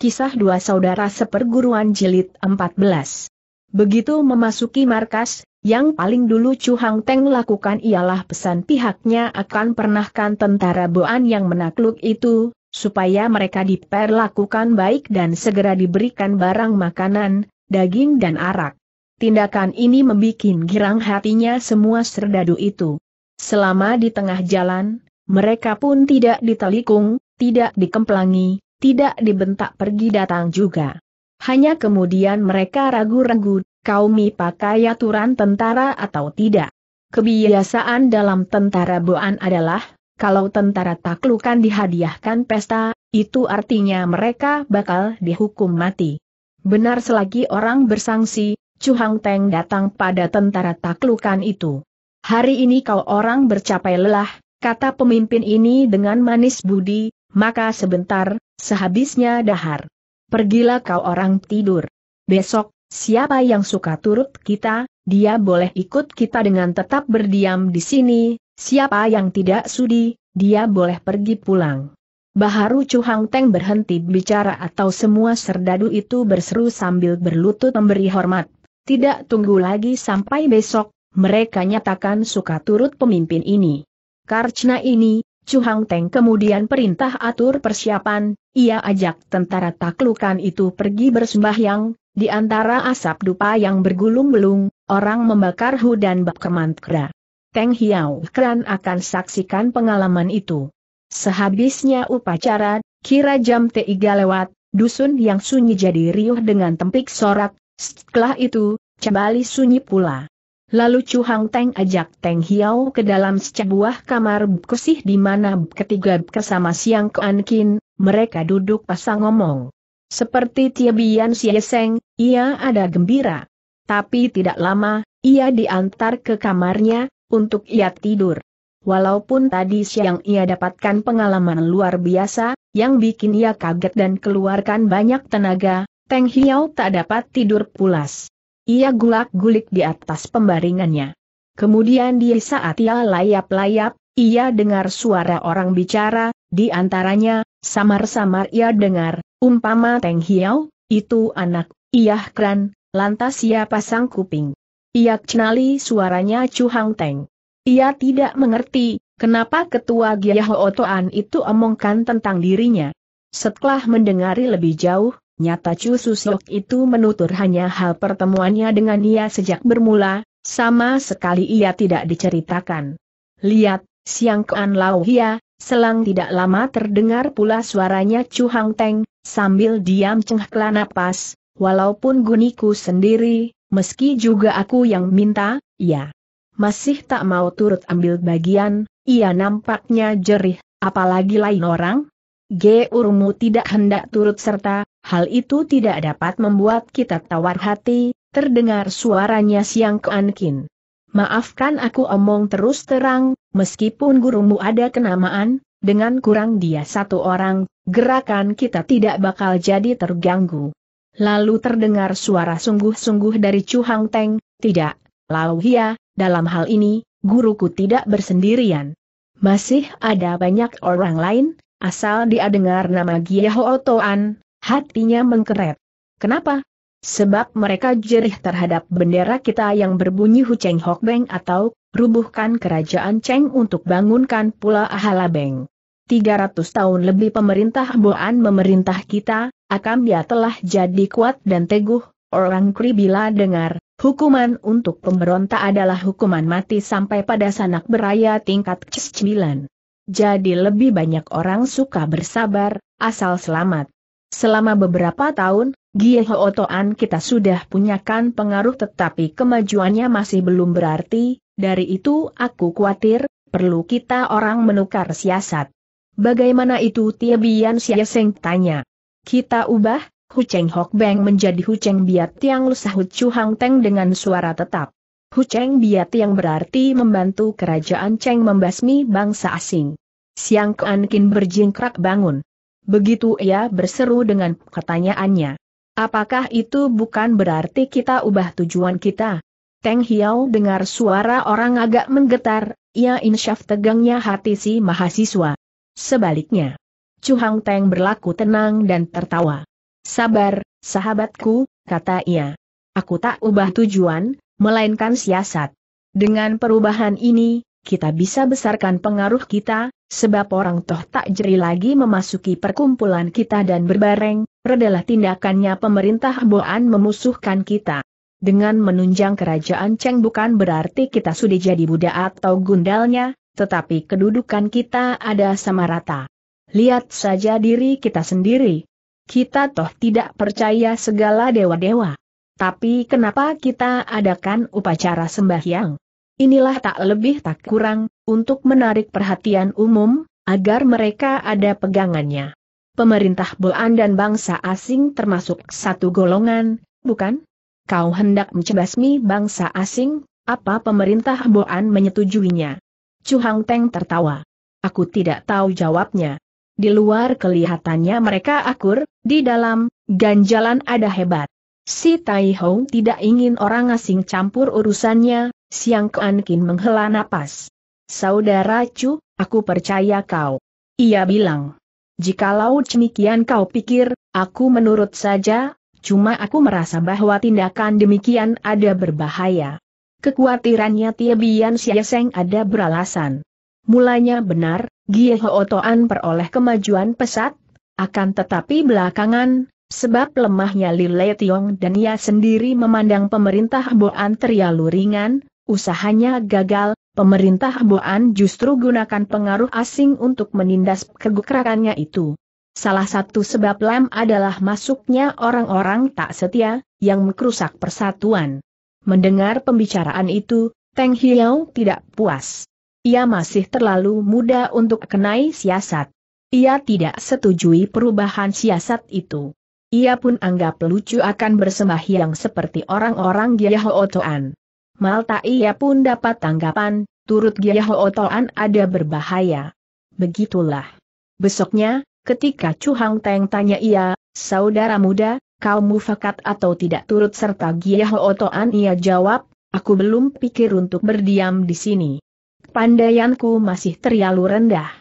Kisah Dua Saudara Seperguruan Jilid 14 Begitu memasuki markas, yang paling dulu Chu Hang Teng lakukan ialah pesan pihaknya akan pernahkan tentara Boan yang menakluk itu, supaya mereka diperlakukan baik dan segera diberikan barang makanan, daging dan arak. Tindakan ini membuat girang hatinya semua serdadu itu. Selama di tengah jalan, mereka pun tidak ditelikung, tidak dikemplangi, tidak dibentak pergi datang juga. Hanya kemudian mereka ragu-ragu, Kau kaumi pakai aturan tentara atau tidak. Kebiasaan dalam tentara Boan adalah, kalau tentara taklukan dihadiahkan pesta, itu artinya mereka bakal dihukum mati. Benar selagi orang bersangsi, Hang Teng datang pada tentara taklukan itu. Hari ini kau orang bercapai lelah, kata pemimpin ini dengan manis budi, maka sebentar, sehabisnya dahar. Pergilah kau orang tidur. Besok, siapa yang suka turut kita, dia boleh ikut kita dengan tetap berdiam di sini, siapa yang tidak sudi, dia boleh pergi pulang. Baharu Chu Hang Teng berhenti bicara atau semua serdadu itu berseru sambil berlutut memberi hormat. Tidak tunggu lagi sampai besok, mereka nyatakan suka turut pemimpin ini. Karena ini, Chu Hang Teng kemudian perintah atur persiapan, ia ajak tentara taklukan itu pergi bersembahyang, di antara asap dupa yang bergulung gulung orang membakar hu dan bak Teng Hiao Kran akan saksikan pengalaman itu. Sehabisnya upacara, kira jam tiga lewat, dusun yang sunyi jadi riuh dengan tempik sorak, setelah itu, cembali sunyi pula. Lalu Chu Hang Teng ajak Teng Hiao ke dalam sebuah kamar bersih di mana ketiga bersama Siang Kuan Kin, mereka duduk pasang ngomong. Seperti Bian Tiebian Sieseng, ia ada gembira. Tapi tidak lama, ia diantar ke kamarnya, untuk ia tidur. Walaupun tadi siang ia dapatkan pengalaman luar biasa, yang bikin ia kaget dan keluarkan banyak tenaga, Teng Hiao tak dapat tidur pulas. Ia gulak-gulik di atas pembaringannya. Kemudian di saat ia layap-layap, ia dengar suara orang bicara, di antaranya, samar-samar ia dengar, umpama Teng hiau, itu anak, ia kran, lantas ia pasang kuping. Ia kenali suaranya Chu Hang Teng. Ia tidak mengerti, kenapa ketua Giyaho Otoan itu omongkan tentang dirinya. Setelah mendengari lebih jauh, Nyata Chu Susok itu menutur hanya hal pertemuannya dengan ia sejak bermula, sama sekali ia tidak diceritakan. Lihat, siang Kean Lau Hia, selang tidak lama terdengar pula suaranya Chu Hang Teng, sambil diam cengkla napas, walaupun guniku sendiri, meski juga aku yang minta, ya. Masih tak mau turut ambil bagian, ia nampaknya jerih, apalagi lain orang. ge Urmu tidak hendak turut serta, Hal itu tidak dapat membuat kita tawar hati, terdengar suaranya siang keankin. Maafkan aku omong terus terang, meskipun gurumu ada kenamaan, dengan kurang dia satu orang, gerakan kita tidak bakal jadi terganggu. Lalu terdengar suara sungguh-sungguh dari Chu Hang Teng, tidak, Lau Hia, dalam hal ini, guruku tidak bersendirian. Masih ada banyak orang lain, asal dia dengar nama Gia Ho Toan, Hatinya mengkeret. Kenapa? Sebab mereka jerih terhadap bendera kita yang berbunyi Huceng Hokbeng atau rubuhkan kerajaan Cheng untuk bangunkan pula Ahalabeng. 300 tahun lebih pemerintah Boan memerintah kita, akam dia telah jadi kuat dan teguh, orang Kri bila dengar, hukuman untuk pemberontak adalah hukuman mati sampai pada sanak beraya tingkat ke-9. Jadi lebih banyak orang suka bersabar, asal selamat. Selama beberapa tahun, Gihootoan kita sudah punyakan pengaruh tetapi kemajuannya masih belum berarti, dari itu aku khawatir, perlu kita orang menukar siasat. Bagaimana itu Tiebian Siaseng tanya. Kita ubah, Hu Cheng Hok Beng menjadi Hu Cheng Biat Yang sahut Chu Hang Teng dengan suara tetap. Hu Cheng Biat yang berarti membantu kerajaan Cheng membasmi bangsa asing. Siang Kuan Kin berjingkrak bangun. Begitu ia berseru dengan pertanyaannya. Apakah itu bukan berarti kita ubah tujuan kita? Teng Hiao dengar suara orang agak menggetar, ia insyaf tegangnya hati si mahasiswa. Sebaliknya, Chu Hang Teng berlaku tenang dan tertawa. Sabar, sahabatku, kata ia. Aku tak ubah tujuan, melainkan siasat. Dengan perubahan ini, kita bisa besarkan pengaruh kita, sebab orang toh tak jeri lagi memasuki perkumpulan kita dan berbareng, redalah tindakannya pemerintah Boan memusuhkan kita. Dengan menunjang kerajaan Cheng bukan berarti kita sudah jadi budak atau gundalnya, tetapi kedudukan kita ada sama rata. Lihat saja diri kita sendiri. Kita toh tidak percaya segala dewa-dewa. Tapi kenapa kita adakan upacara sembahyang? Inilah tak lebih tak kurang, untuk menarik perhatian umum, agar mereka ada pegangannya. Pemerintah Boan dan bangsa asing termasuk satu golongan, bukan? Kau hendak mencebasmi bangsa asing, apa pemerintah Boan menyetujuinya? Cuhang Teng tertawa. Aku tidak tahu jawabnya. Di luar kelihatannya mereka akur, di dalam, ganjalan ada hebat. Si Tai Hong tidak ingin orang asing campur urusannya, Siang Keankin menghela napas. Saudara Chu, aku percaya kau. Ia bilang. Jikalau demikian kau pikir, aku menurut saja, cuma aku merasa bahwa tindakan demikian ada berbahaya. Kekhawatirannya Tiebian Siaseng ada beralasan. Mulanya benar, Ho Otoan peroleh kemajuan pesat, akan tetapi belakangan, sebab lemahnya Lile Tiong dan ia sendiri memandang pemerintah Boan terlalu ringan, usahanya gagal, pemerintah Boan justru gunakan pengaruh asing untuk menindas kegukrakannya itu. Salah satu sebab lem adalah masuknya orang-orang tak setia, yang merusak persatuan. Mendengar pembicaraan itu, Teng Hiao tidak puas. Ia masih terlalu muda untuk kenai siasat. Ia tidak setujui perubahan siasat itu. Ia pun anggap lucu akan bersembahyang seperti orang-orang Giaho Otoan. Malta ia pun dapat tanggapan, turut Giah Hootoan ada berbahaya. Begitulah. Besoknya, ketika Chu Hang Teng tanya ia, saudara muda, kau mufakat atau tidak turut serta Giah Hootoan ia jawab, aku belum pikir untuk berdiam di sini. Pandaianku masih terlalu rendah.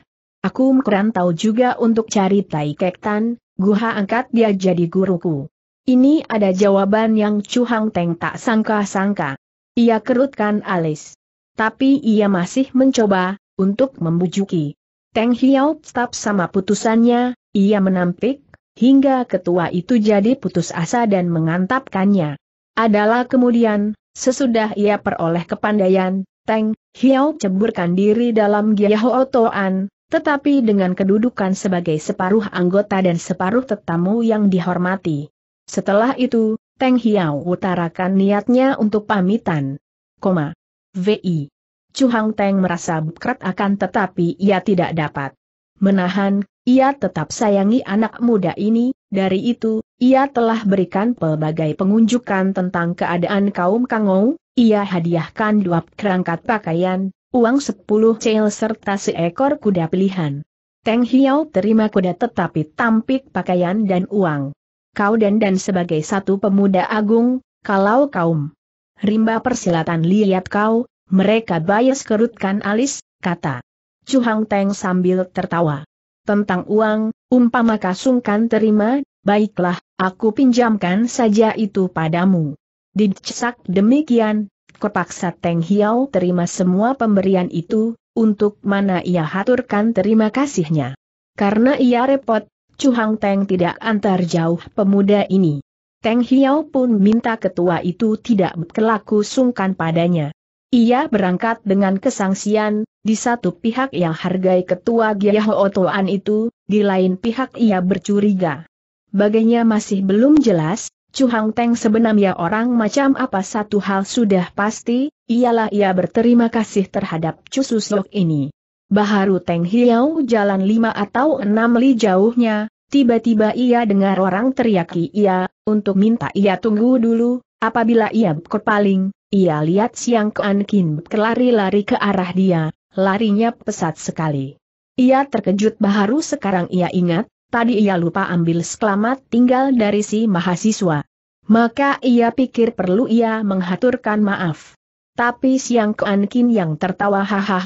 Aku merantau juga untuk cari Tai Kek Tan, Guha angkat dia jadi guruku. Ini ada jawaban yang Chu Hang Teng tak sangka-sangka. Ia kerutkan alis. Tapi ia masih mencoba, untuk membujuki. Teng Hiao tetap sama putusannya, ia menampik, hingga ketua itu jadi putus asa dan mengantapkannya. Adalah kemudian, sesudah ia peroleh kepandaian, Teng Hiao ceburkan diri dalam Giaho Toan, tetapi dengan kedudukan sebagai separuh anggota dan separuh tetamu yang dihormati. Setelah itu, Teng Hiao utarakan niatnya untuk pamitan. Koma. VI. Hang Teng merasa berat akan tetapi ia tidak dapat menahan, ia tetap sayangi anak muda ini, dari itu, ia telah berikan pelbagai pengunjukan tentang keadaan kaum Kangou, ia hadiahkan dua kerangkat pakaian, uang sepuluh cel serta seekor kuda pilihan. Teng Hiao terima kuda tetapi tampik pakaian dan uang kau dan dan sebagai satu pemuda agung, kalau kaum rimba persilatan lihat kau, mereka bias kerutkan alis, kata Chu Hang Teng sambil tertawa. Tentang uang, umpama kasungkan terima, baiklah, aku pinjamkan saja itu padamu. Dicesak demikian, kepaksa Teng Hiao terima semua pemberian itu, untuk mana ia haturkan terima kasihnya. Karena ia repot, Chu Hang Teng tidak antar jauh pemuda ini. Teng Hiao pun minta ketua itu tidak berkelaku sungkan padanya. Ia berangkat dengan kesangsian, di satu pihak yang hargai ketua Giaho Otoan itu, di lain pihak ia bercuriga. Baginya masih belum jelas, Chu Hang Teng sebenarnya orang macam apa satu hal sudah pasti, ialah ia berterima kasih terhadap Chu Susok ini. Baharu Teng Hiau jalan lima atau enam li jauhnya, tiba-tiba ia dengar orang teriaki ia, untuk minta ia tunggu dulu, apabila ia berpaling, ia lihat Siang Kuan Kin berlari-lari ke arah dia, larinya pesat sekali. Ia terkejut baharu sekarang ia ingat, tadi ia lupa ambil selamat tinggal dari si mahasiswa. Maka ia pikir perlu ia menghaturkan maaf. Tapi Siang Kuan Kin yang tertawa hahaha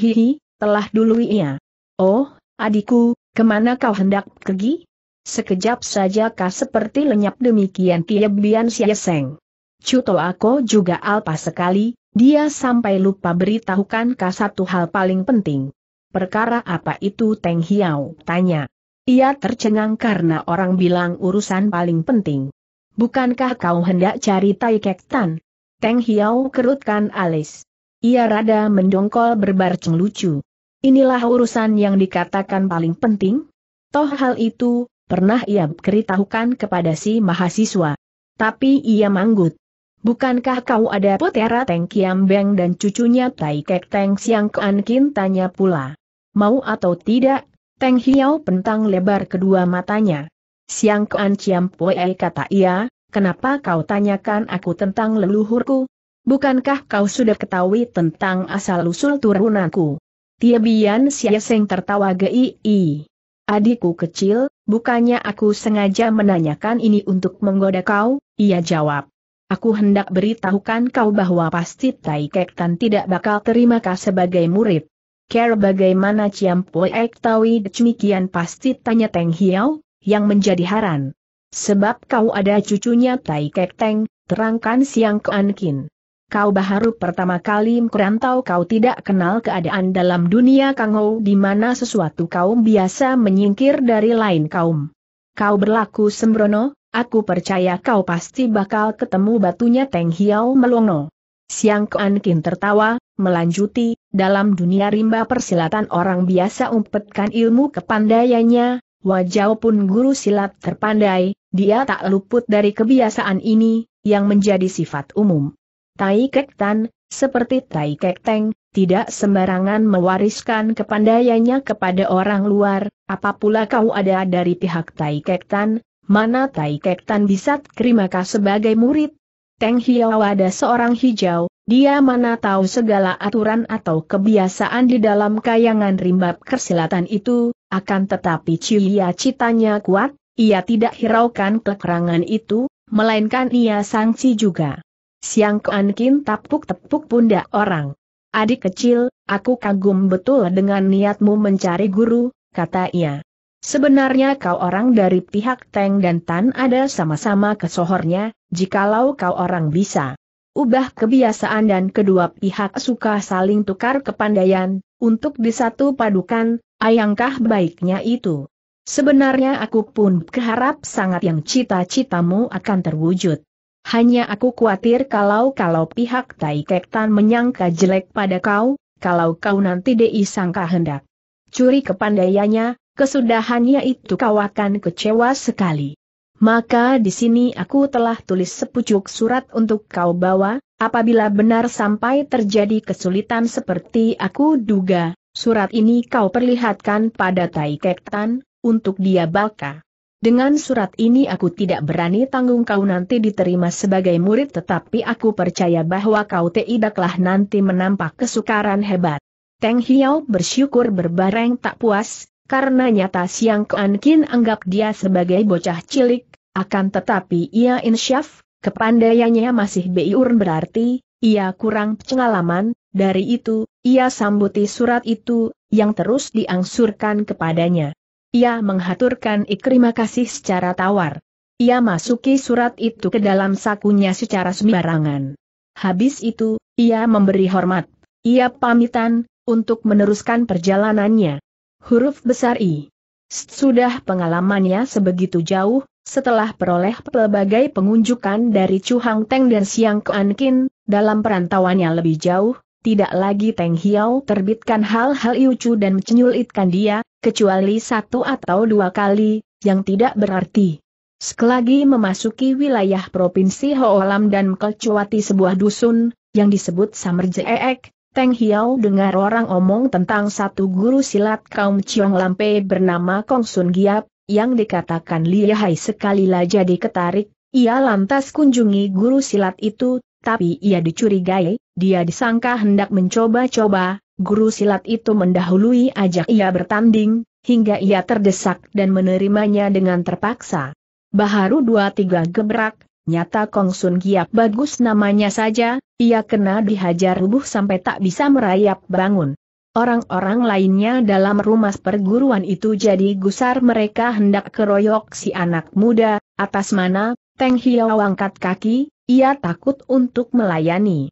telah dulu ia. Oh, adikku, kemana kau hendak pergi? Sekejap saja kah seperti lenyap demikian tiap bian Sieseng. Cuto aku juga alpa sekali, dia sampai lupa beritahukan kah satu hal paling penting. Perkara apa itu Teng Hiao? Tanya. Ia tercengang karena orang bilang urusan paling penting. Bukankah kau hendak cari Tai Kek Tan? Teng Hiao kerutkan alis. Ia rada mendongkol berbarceng lucu. Inilah urusan yang dikatakan paling penting. Toh hal itu, pernah ia beritahukan kepada si mahasiswa. Tapi ia manggut. Bukankah kau ada putera Teng Kiam Beng dan cucunya Tai Kek Teng Siang Kuan Kin tanya pula. Mau atau tidak, Teng Hiao pentang lebar kedua matanya. Siang Kuan Ciam Poe kata ia, kenapa kau tanyakan aku tentang leluhurku? Bukankah kau sudah ketahui tentang asal-usul turunanku? Tiebian Siaseng tertawa gei. Adikku kecil, bukannya aku sengaja menanyakan ini untuk menggoda kau, ia jawab. Aku hendak beritahukan kau bahwa pasti Tai Kek Tan tidak bakal terima kau sebagai murid. Care bagaimana Ciam Ek tawi demikian pasti tanya Teng Hiau, yang menjadi haran. Sebab kau ada cucunya Tai Kek Teng, terangkan Siang Kin. Kau baharu pertama kali merantau kau tidak kenal keadaan dalam dunia kangou di mana sesuatu kaum biasa menyingkir dari lain kaum. Kau berlaku sembrono, aku percaya kau pasti bakal ketemu batunya Teng Hiao Melongo. Siang Kuan tertawa, melanjuti, dalam dunia rimba persilatan orang biasa umpetkan ilmu kepandaiannya, wajah pun guru silat terpandai, dia tak luput dari kebiasaan ini, yang menjadi sifat umum. Tai Kek Tan, seperti Tai Kek Teng, tidak sembarangan mewariskan kepandaiannya kepada orang luar, Apapula kau ada dari pihak Tai Kek Tan, mana Tai Kek Tan bisa terima sebagai murid? Teng Hiao ada seorang hijau, dia mana tahu segala aturan atau kebiasaan di dalam kayangan rimba kersilatan itu, akan tetapi cilia citanya kuat, ia tidak hiraukan kekerangan itu, melainkan ia sangsi juga. Siang Kuan Kin tepuk-tepuk pundak orang. Adik kecil, aku kagum betul dengan niatmu mencari guru, kata ia. Sebenarnya kau orang dari pihak Teng dan Tan ada sama-sama kesohornya, jikalau kau orang bisa. Ubah kebiasaan dan kedua pihak suka saling tukar kepandaian, untuk disatu padukan, ayangkah baiknya itu. Sebenarnya aku pun berharap sangat yang cita-citamu akan terwujud. Hanya aku khawatir kalau-kalau pihak Tai Kek Tan menyangka jelek pada kau, kalau kau nanti di sangka hendak. Curi kepandaiannya, kesudahannya itu kau akan kecewa sekali. Maka di sini aku telah tulis sepucuk surat untuk kau bawa, apabila benar sampai terjadi kesulitan seperti aku duga, surat ini kau perlihatkan pada Tai Kek Tan, untuk dia baka. Dengan surat ini aku tidak berani tanggung kau nanti diterima sebagai murid tetapi aku percaya bahwa kau tidaklah nanti menampak kesukaran hebat. Teng Hiao bersyukur berbareng tak puas, karena nyata Siang Kuan Kin anggap dia sebagai bocah cilik, akan tetapi ia insyaf, kepandaiannya masih beiur berarti, ia kurang pengalaman, dari itu, ia sambuti surat itu, yang terus diangsurkan kepadanya. Ia menghaturkan ikrima kasih secara tawar. Ia masuki surat itu ke dalam sakunya secara sembarangan. Habis itu, ia memberi hormat. Ia pamitan, untuk meneruskan perjalanannya. Huruf besar I. Sudah pengalamannya sebegitu jauh, setelah peroleh pelbagai pengunjukan dari Chu Hang Teng dan Siang Kin, dalam perantauannya lebih jauh, tidak lagi Teng Hiao terbitkan hal-hal lucu dan menyulitkan dia, kecuali satu atau dua kali, yang tidak berarti. Sekelagi memasuki wilayah Provinsi Hoalam dan kecuati sebuah dusun, yang disebut Samerjeek, Teng Hiao dengar orang omong tentang satu guru silat kaum Chiong Lampe bernama Kong Sun Giap, yang dikatakan lihai sekali lah jadi ketarik, ia lantas kunjungi guru silat itu, tapi ia dicurigai, dia disangka hendak mencoba-coba, guru silat itu mendahului ajak ia bertanding, hingga ia terdesak dan menerimanya dengan terpaksa. Baharu dua tiga gebrak, nyata Kong Sun Giap bagus namanya saja, ia kena dihajar rubuh sampai tak bisa merayap bangun. Orang-orang lainnya dalam rumah perguruan itu jadi gusar mereka hendak keroyok si anak muda, atas mana, Teng Hiau angkat kaki, ia takut untuk melayani.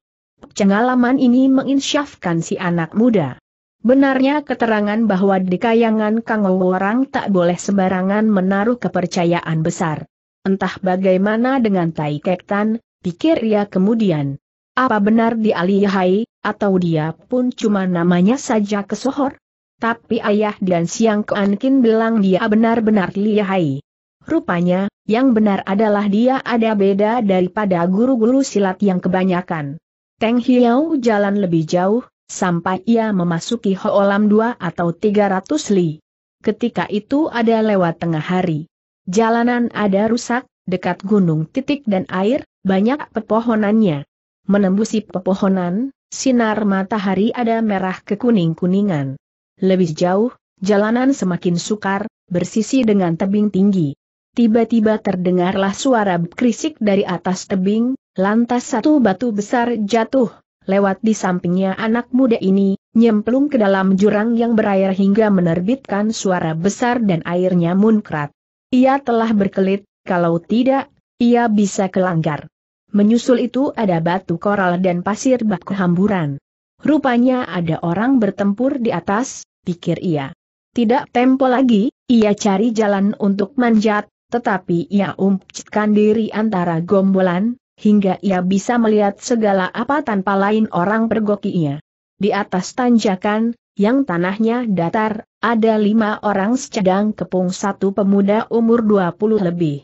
Cengalaman ini menginsyafkan si anak muda. Benarnya keterangan bahwa di kayangan Kang orang tak boleh sembarangan menaruh kepercayaan besar. Entah bagaimana dengan Tai Kektan, pikir ia kemudian. Apa benar di Alihai, atau dia pun cuma namanya saja kesohor? Tapi ayah dan siang keankin bilang dia benar-benar lihai. Rupanya, yang benar adalah dia ada beda daripada guru-guru silat yang kebanyakan. Teng Hiau jalan lebih jauh, sampai ia memasuki Hoolam 2 atau 300 li. Ketika itu ada lewat tengah hari. Jalanan ada rusak, dekat gunung titik dan air, banyak pepohonannya. Menembusi pepohonan, sinar matahari ada merah kekuning-kuningan. Lebih jauh, jalanan semakin sukar, bersisi dengan tebing tinggi. Tiba-tiba terdengarlah suara berisik dari atas tebing, lantas satu batu besar jatuh, lewat di sampingnya anak muda ini, nyemplung ke dalam jurang yang berair hingga menerbitkan suara besar dan airnya munkrat. Ia telah berkelit, kalau tidak, ia bisa kelanggar. Menyusul itu ada batu koral dan pasir bak hamburan. Rupanya ada orang bertempur di atas, pikir ia. Tidak tempo lagi, ia cari jalan untuk manjat, tetapi ia umpetkan diri antara gombolan, hingga ia bisa melihat segala apa tanpa lain orang pergokinya. Di atas tanjakan, yang tanahnya datar, ada lima orang secedang kepung satu pemuda umur 20 lebih.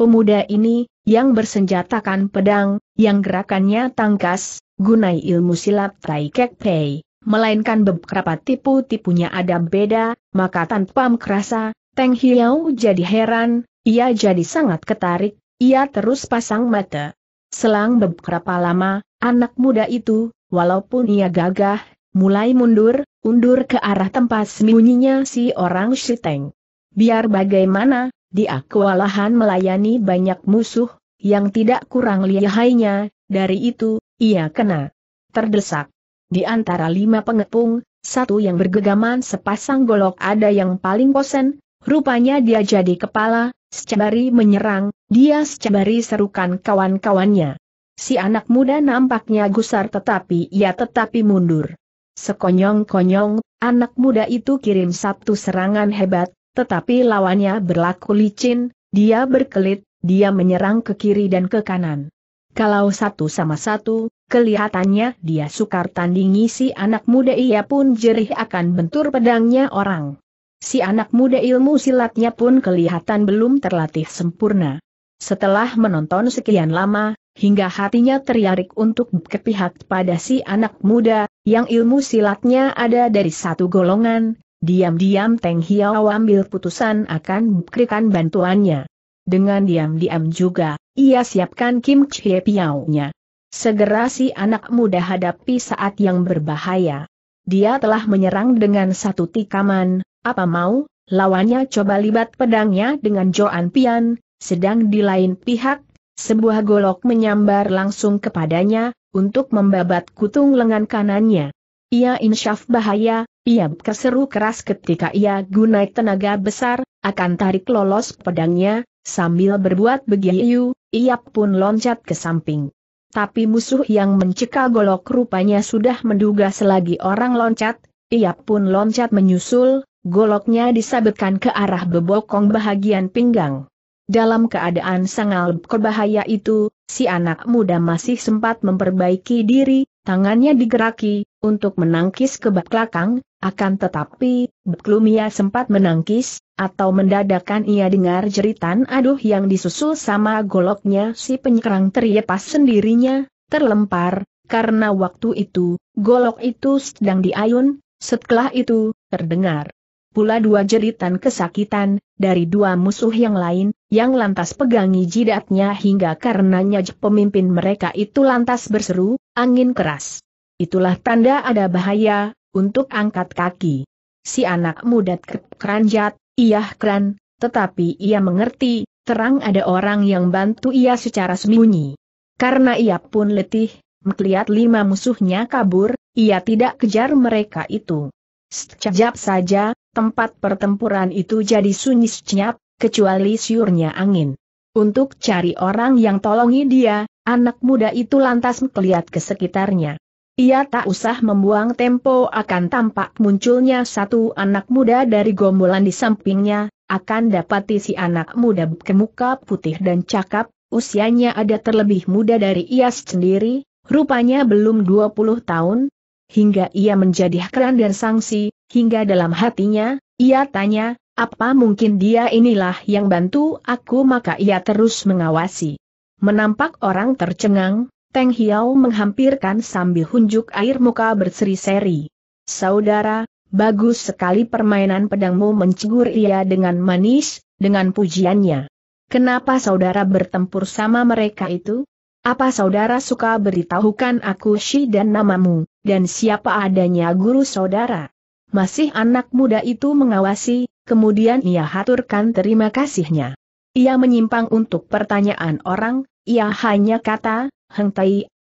Pemuda ini, yang bersenjatakan pedang, yang gerakannya tangkas, gunai ilmu silat Tai Kek Pei, melainkan beberapa tipu-tipunya ada beda, maka tanpa merasa, Teng Hiau jadi heran, ia jadi sangat ketarik, ia terus pasang mata. Selang beberapa lama, anak muda itu, walaupun ia gagah, mulai mundur, undur ke arah tempat sembunyinya si orang Shiteng. Biar bagaimana, dia kewalahan melayani banyak musuh, yang tidak kurang lihainya, dari itu, ia kena terdesak. Di antara lima pengepung, satu yang bergegaman sepasang golok ada yang paling kosen, Rupanya dia jadi kepala, secabari menyerang, dia secabari serukan kawan-kawannya. Si anak muda nampaknya gusar tetapi ia tetapi mundur. Sekonyong-konyong, anak muda itu kirim satu serangan hebat, tetapi lawannya berlaku licin, dia berkelit, dia menyerang ke kiri dan ke kanan. Kalau satu sama satu, kelihatannya dia sukar tandingi si anak muda ia pun jerih akan bentur pedangnya orang. Si anak muda ilmu silatnya pun kelihatan belum terlatih sempurna. Setelah menonton sekian lama, hingga hatinya teriarik untuk berpihak pada si anak muda, yang ilmu silatnya ada dari satu golongan, diam-diam Teng Hiao ambil putusan akan berikan bantuannya. Dengan diam-diam juga, ia siapkan Kim Chie Piao-nya. Segera si anak muda hadapi saat yang berbahaya. Dia telah menyerang dengan satu tikaman, apa mau, lawannya coba libat pedangnya dengan Joan Pian, sedang di lain pihak, sebuah golok menyambar langsung kepadanya, untuk membabat kutung lengan kanannya. Ia insyaf bahaya, ia berseru keras ketika ia gunai tenaga besar, akan tarik lolos pedangnya, sambil berbuat begitu, ia pun loncat ke samping. Tapi musuh yang mencekal golok rupanya sudah menduga selagi orang loncat, ia pun loncat menyusul, goloknya disabetkan ke arah bebokong bahagian pinggang. Dalam keadaan sangal berbahaya itu, si anak muda masih sempat memperbaiki diri, tangannya digeraki, untuk menangkis ke belakang, akan tetapi, Beklumia sempat menangkis, atau mendadakan ia dengar jeritan aduh yang disusul sama goloknya si penyerang terlepas sendirinya, terlempar, karena waktu itu, golok itu sedang diayun, setelah itu, terdengar pula dua jeritan kesakitan, dari dua musuh yang lain, yang lantas pegangi jidatnya hingga karenanya pemimpin mereka itu lantas berseru, angin keras. Itulah tanda ada bahaya, untuk angkat kaki. Si anak muda keranjat, iya keran tetapi ia mengerti, terang ada orang yang bantu ia secara sembunyi. Karena ia pun letih, melihat lima musuhnya kabur, ia tidak kejar mereka itu. Sejap saja, tempat pertempuran itu jadi sunyi senyap, kecuali siurnya angin. Untuk cari orang yang tolongi dia, anak muda itu lantas melihat ke sekitarnya. Ia tak usah membuang tempo akan tampak munculnya satu anak muda dari gombolan di sampingnya, akan dapati si anak muda berkemuka putih dan cakap, usianya ada terlebih muda dari ia sendiri, rupanya belum 20 tahun, hingga ia menjadi keren dan sanksi. Hingga dalam hatinya, ia tanya, apa mungkin dia inilah yang bantu aku maka ia terus mengawasi. Menampak orang tercengang, Teng Hiao menghampirkan sambil hunjuk air muka berseri-seri. Saudara, bagus sekali permainan pedangmu mencegur ia dengan manis, dengan pujiannya. Kenapa saudara bertempur sama mereka itu? Apa saudara suka beritahukan aku si dan namamu, dan siapa adanya guru saudara? Masih anak muda itu mengawasi, kemudian ia haturkan terima kasihnya. Ia menyimpang untuk pertanyaan orang, ia hanya kata, Heng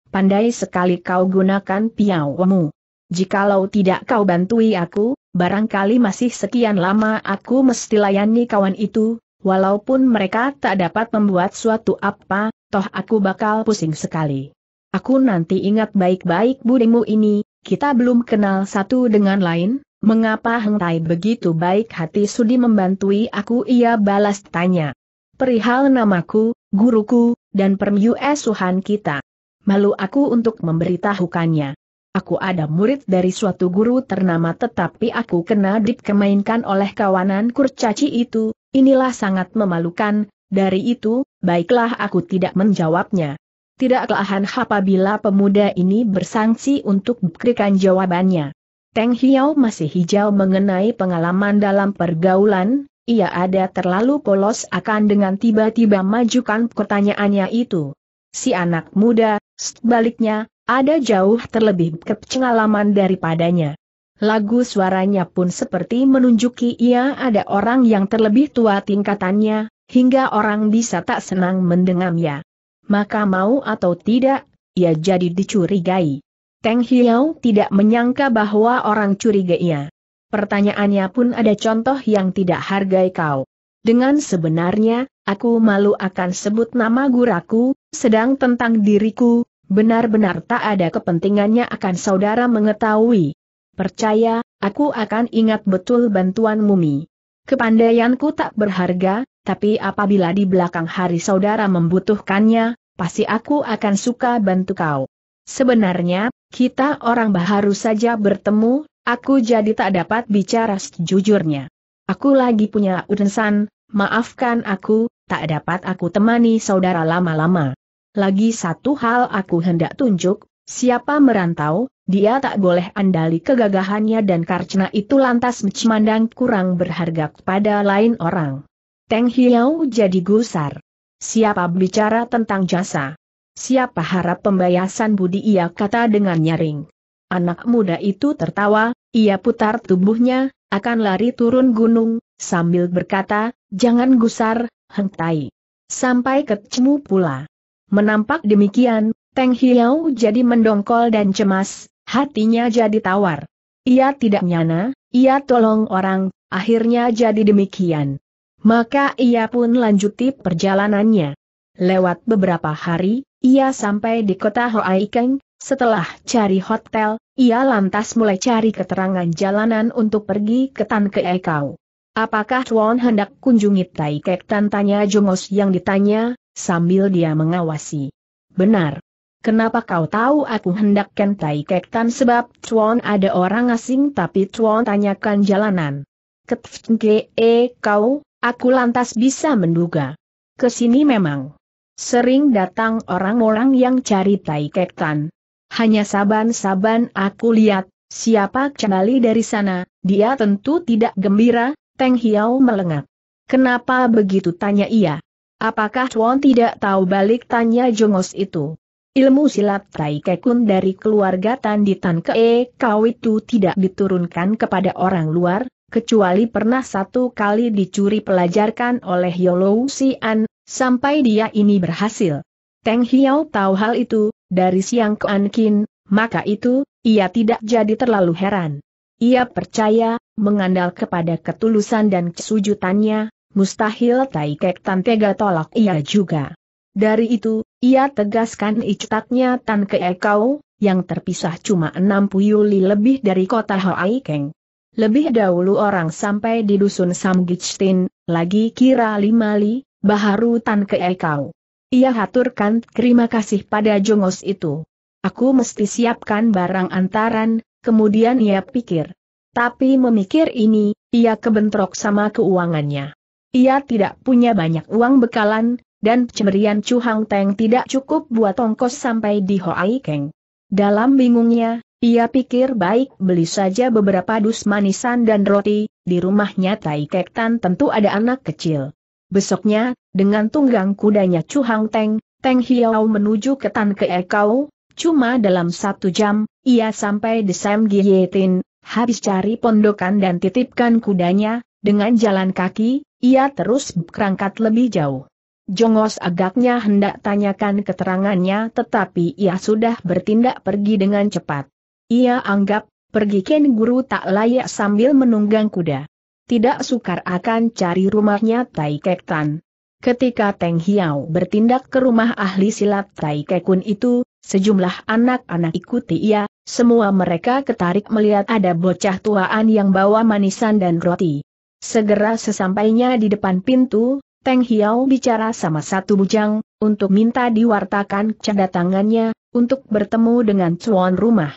pandai sekali kau gunakan piawamu. Jikalau tidak kau bantui aku, barangkali masih sekian lama aku mesti layani kawan itu, walaupun mereka tak dapat membuat suatu apa, toh aku bakal pusing sekali. Aku nanti ingat baik-baik budimu ini, kita belum kenal satu dengan lain, Mengapa Heng begitu baik hati sudi membantui aku ia balas tanya. Perihal namaku, guruku, dan esuhan kita. Malu aku untuk memberitahukannya. Aku ada murid dari suatu guru ternama tetapi aku kena dikemainkan oleh kawanan kurcaci itu, inilah sangat memalukan, dari itu, baiklah aku tidak menjawabnya. Tidak kelahan apabila pemuda ini bersangsi untuk berikan jawabannya. Teng Hiao masih hijau mengenai pengalaman dalam pergaulan, ia ada terlalu polos akan dengan tiba-tiba majukan pertanyaannya itu. Si anak muda, sebaliknya, ada jauh terlebih kepengalaman daripadanya. Lagu suaranya pun seperti menunjuki ia ada orang yang terlebih tua tingkatannya, hingga orang bisa tak senang mendengamnya. Maka mau atau tidak, ia jadi dicurigai. Teng Hiau tidak menyangka bahwa orang curiga ia. Pertanyaannya pun ada contoh yang tidak hargai kau. Dengan sebenarnya, aku malu akan sebut nama guraku, sedang tentang diriku, benar-benar tak ada kepentingannya akan saudara mengetahui. Percaya, aku akan ingat betul bantuan mumi. Kepandaianku tak berharga, tapi apabila di belakang hari saudara membutuhkannya, pasti aku akan suka bantu kau. Sebenarnya, kita orang baru saja bertemu, aku jadi tak dapat bicara sejujurnya. Aku lagi punya urusan, maafkan aku, tak dapat aku temani saudara lama-lama. Lagi satu hal aku hendak tunjuk, siapa merantau, dia tak boleh andali kegagahannya dan karena itu lantas mencemandang kurang berharga kepada lain orang. Teng Hiau jadi gusar. Siapa bicara tentang jasa? Siapa harap pembayasan budi ia kata dengan nyaring. Anak muda itu tertawa, ia putar tubuhnya, akan lari turun gunung, sambil berkata, jangan gusar, hentai. Sampai kecemu pula. Menampak demikian, Teng Hiau jadi mendongkol dan cemas, hatinya jadi tawar. Ia tidak nyana, ia tolong orang, akhirnya jadi demikian. Maka ia pun lanjuti perjalanannya. Lewat beberapa hari, ia sampai di kota Hoaikeng, setelah cari hotel, ia lantas mulai cari keterangan jalanan untuk pergi ke Tan Keekau. Apakah Tuan hendak kunjungi Tai Kek Tan tanya Jongos yang ditanya, sambil dia mengawasi. Benar. Kenapa kau tahu aku hendakkan ken Tai Kek Tan sebab Tuan ada orang asing tapi Tuan tanyakan jalanan. Ketfnge kau, aku lantas bisa menduga. Kesini memang. Sering datang orang-orang yang cari tai kektan. Hanya saban-saban aku lihat, siapa kembali dari sana, dia tentu tidak gembira, Teng Hiao melengak. Kenapa begitu tanya ia? Apakah Chuan tidak tahu balik tanya jongos itu? Ilmu silat Tai Kekun dari keluarga di Tan Ke e, Kau itu tidak diturunkan kepada orang luar, kecuali pernah satu kali dicuri pelajarkan oleh Yolou Sian Sampai dia ini berhasil. Teng Hiau tahu hal itu, dari Siang ke Ankin, maka itu, ia tidak jadi terlalu heran. Ia percaya, mengandal kepada ketulusan dan kesujutannya, mustahil Tai Kek Tan tega tolak ia juga. Dari itu, ia tegaskan icatnya Tan Keekau, yang terpisah cuma enam puyuli lebih dari kota Hoaikeng. Lebih dahulu orang sampai di dusun Samgichtin, lagi kira lima li, Baharu Tan Kei kau. Ia haturkan terima kasih pada jongos itu. Aku mesti siapkan barang antaran, kemudian ia pikir. Tapi memikir ini, ia kebentrok sama keuangannya. Ia tidak punya banyak uang bekalan, dan cemerian Chu Teng tidak cukup buat ongkos sampai di Hoai Keng. Dalam bingungnya, ia pikir baik beli saja beberapa dus manisan dan roti, di rumahnya Tai Kek Tan tentu ada anak kecil. Besoknya, dengan tunggang kudanya Chu Hang Teng, Teng Hiao menuju ke Tan Ke Ekau, cuma dalam satu jam, ia sampai di Sam Giyetin, habis cari pondokan dan titipkan kudanya, dengan jalan kaki, ia terus berangkat lebih jauh. Jongos agaknya hendak tanyakan keterangannya tetapi ia sudah bertindak pergi dengan cepat. Ia anggap, pergi Ken Guru tak layak sambil menunggang kuda tidak sukar akan cari rumahnya Tai Kek Tan. Ketika Teng Hiao bertindak ke rumah ahli silat Tai Kekun itu, sejumlah anak-anak ikuti ia, semua mereka ketarik melihat ada bocah tuaan yang bawa manisan dan roti. Segera sesampainya di depan pintu, Teng Hiao bicara sama satu bujang, untuk minta diwartakan kedatangannya, untuk bertemu dengan cuan rumah.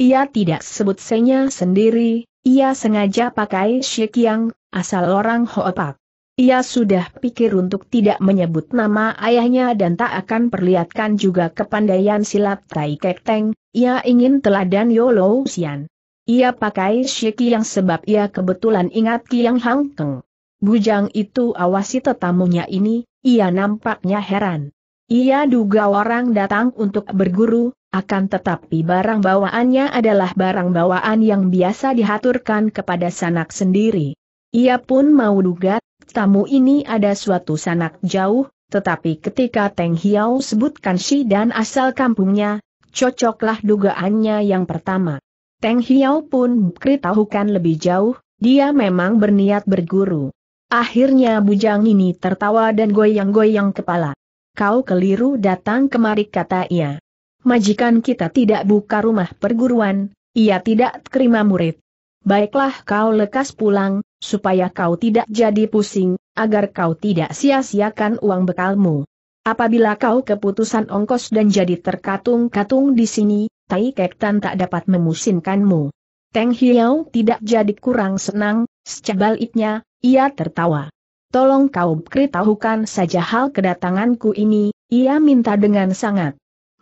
Ia tidak sebut senya sendiri, ia sengaja pakai yang asal orang Hoopak. Ia sudah pikir untuk tidak menyebut nama ayahnya dan tak akan perlihatkan juga kepandaian silat Tai Kek Teng, ia ingin teladan Yolo Xian. Ia pakai yang sebab ia kebetulan ingat Kiang Hang Keng. Bujang itu awasi tetamunya ini, ia nampaknya heran. Ia duga orang datang untuk berguru, akan tetapi barang bawaannya adalah barang bawaan yang biasa dihaturkan kepada sanak sendiri. Ia pun mau duga, tamu ini ada suatu sanak jauh, tetapi ketika Teng Hiau sebutkan si dan asal kampungnya, cocoklah dugaannya yang pertama. Teng Hiau pun beritahukan lebih jauh, dia memang berniat berguru. Akhirnya bujang ini tertawa dan goyang-goyang kepala. Kau keliru datang kemari kata ia majikan kita tidak buka rumah perguruan, ia tidak terima murid. Baiklah kau lekas pulang, supaya kau tidak jadi pusing, agar kau tidak sia-siakan uang bekalmu. Apabila kau keputusan ongkos dan jadi terkatung-katung di sini, Tai Kek Tan tak dapat memusinkanmu. Teng Hiao tidak jadi kurang senang, secabaliknya, ia tertawa. Tolong kau beritahukan saja hal kedatanganku ini, ia minta dengan sangat.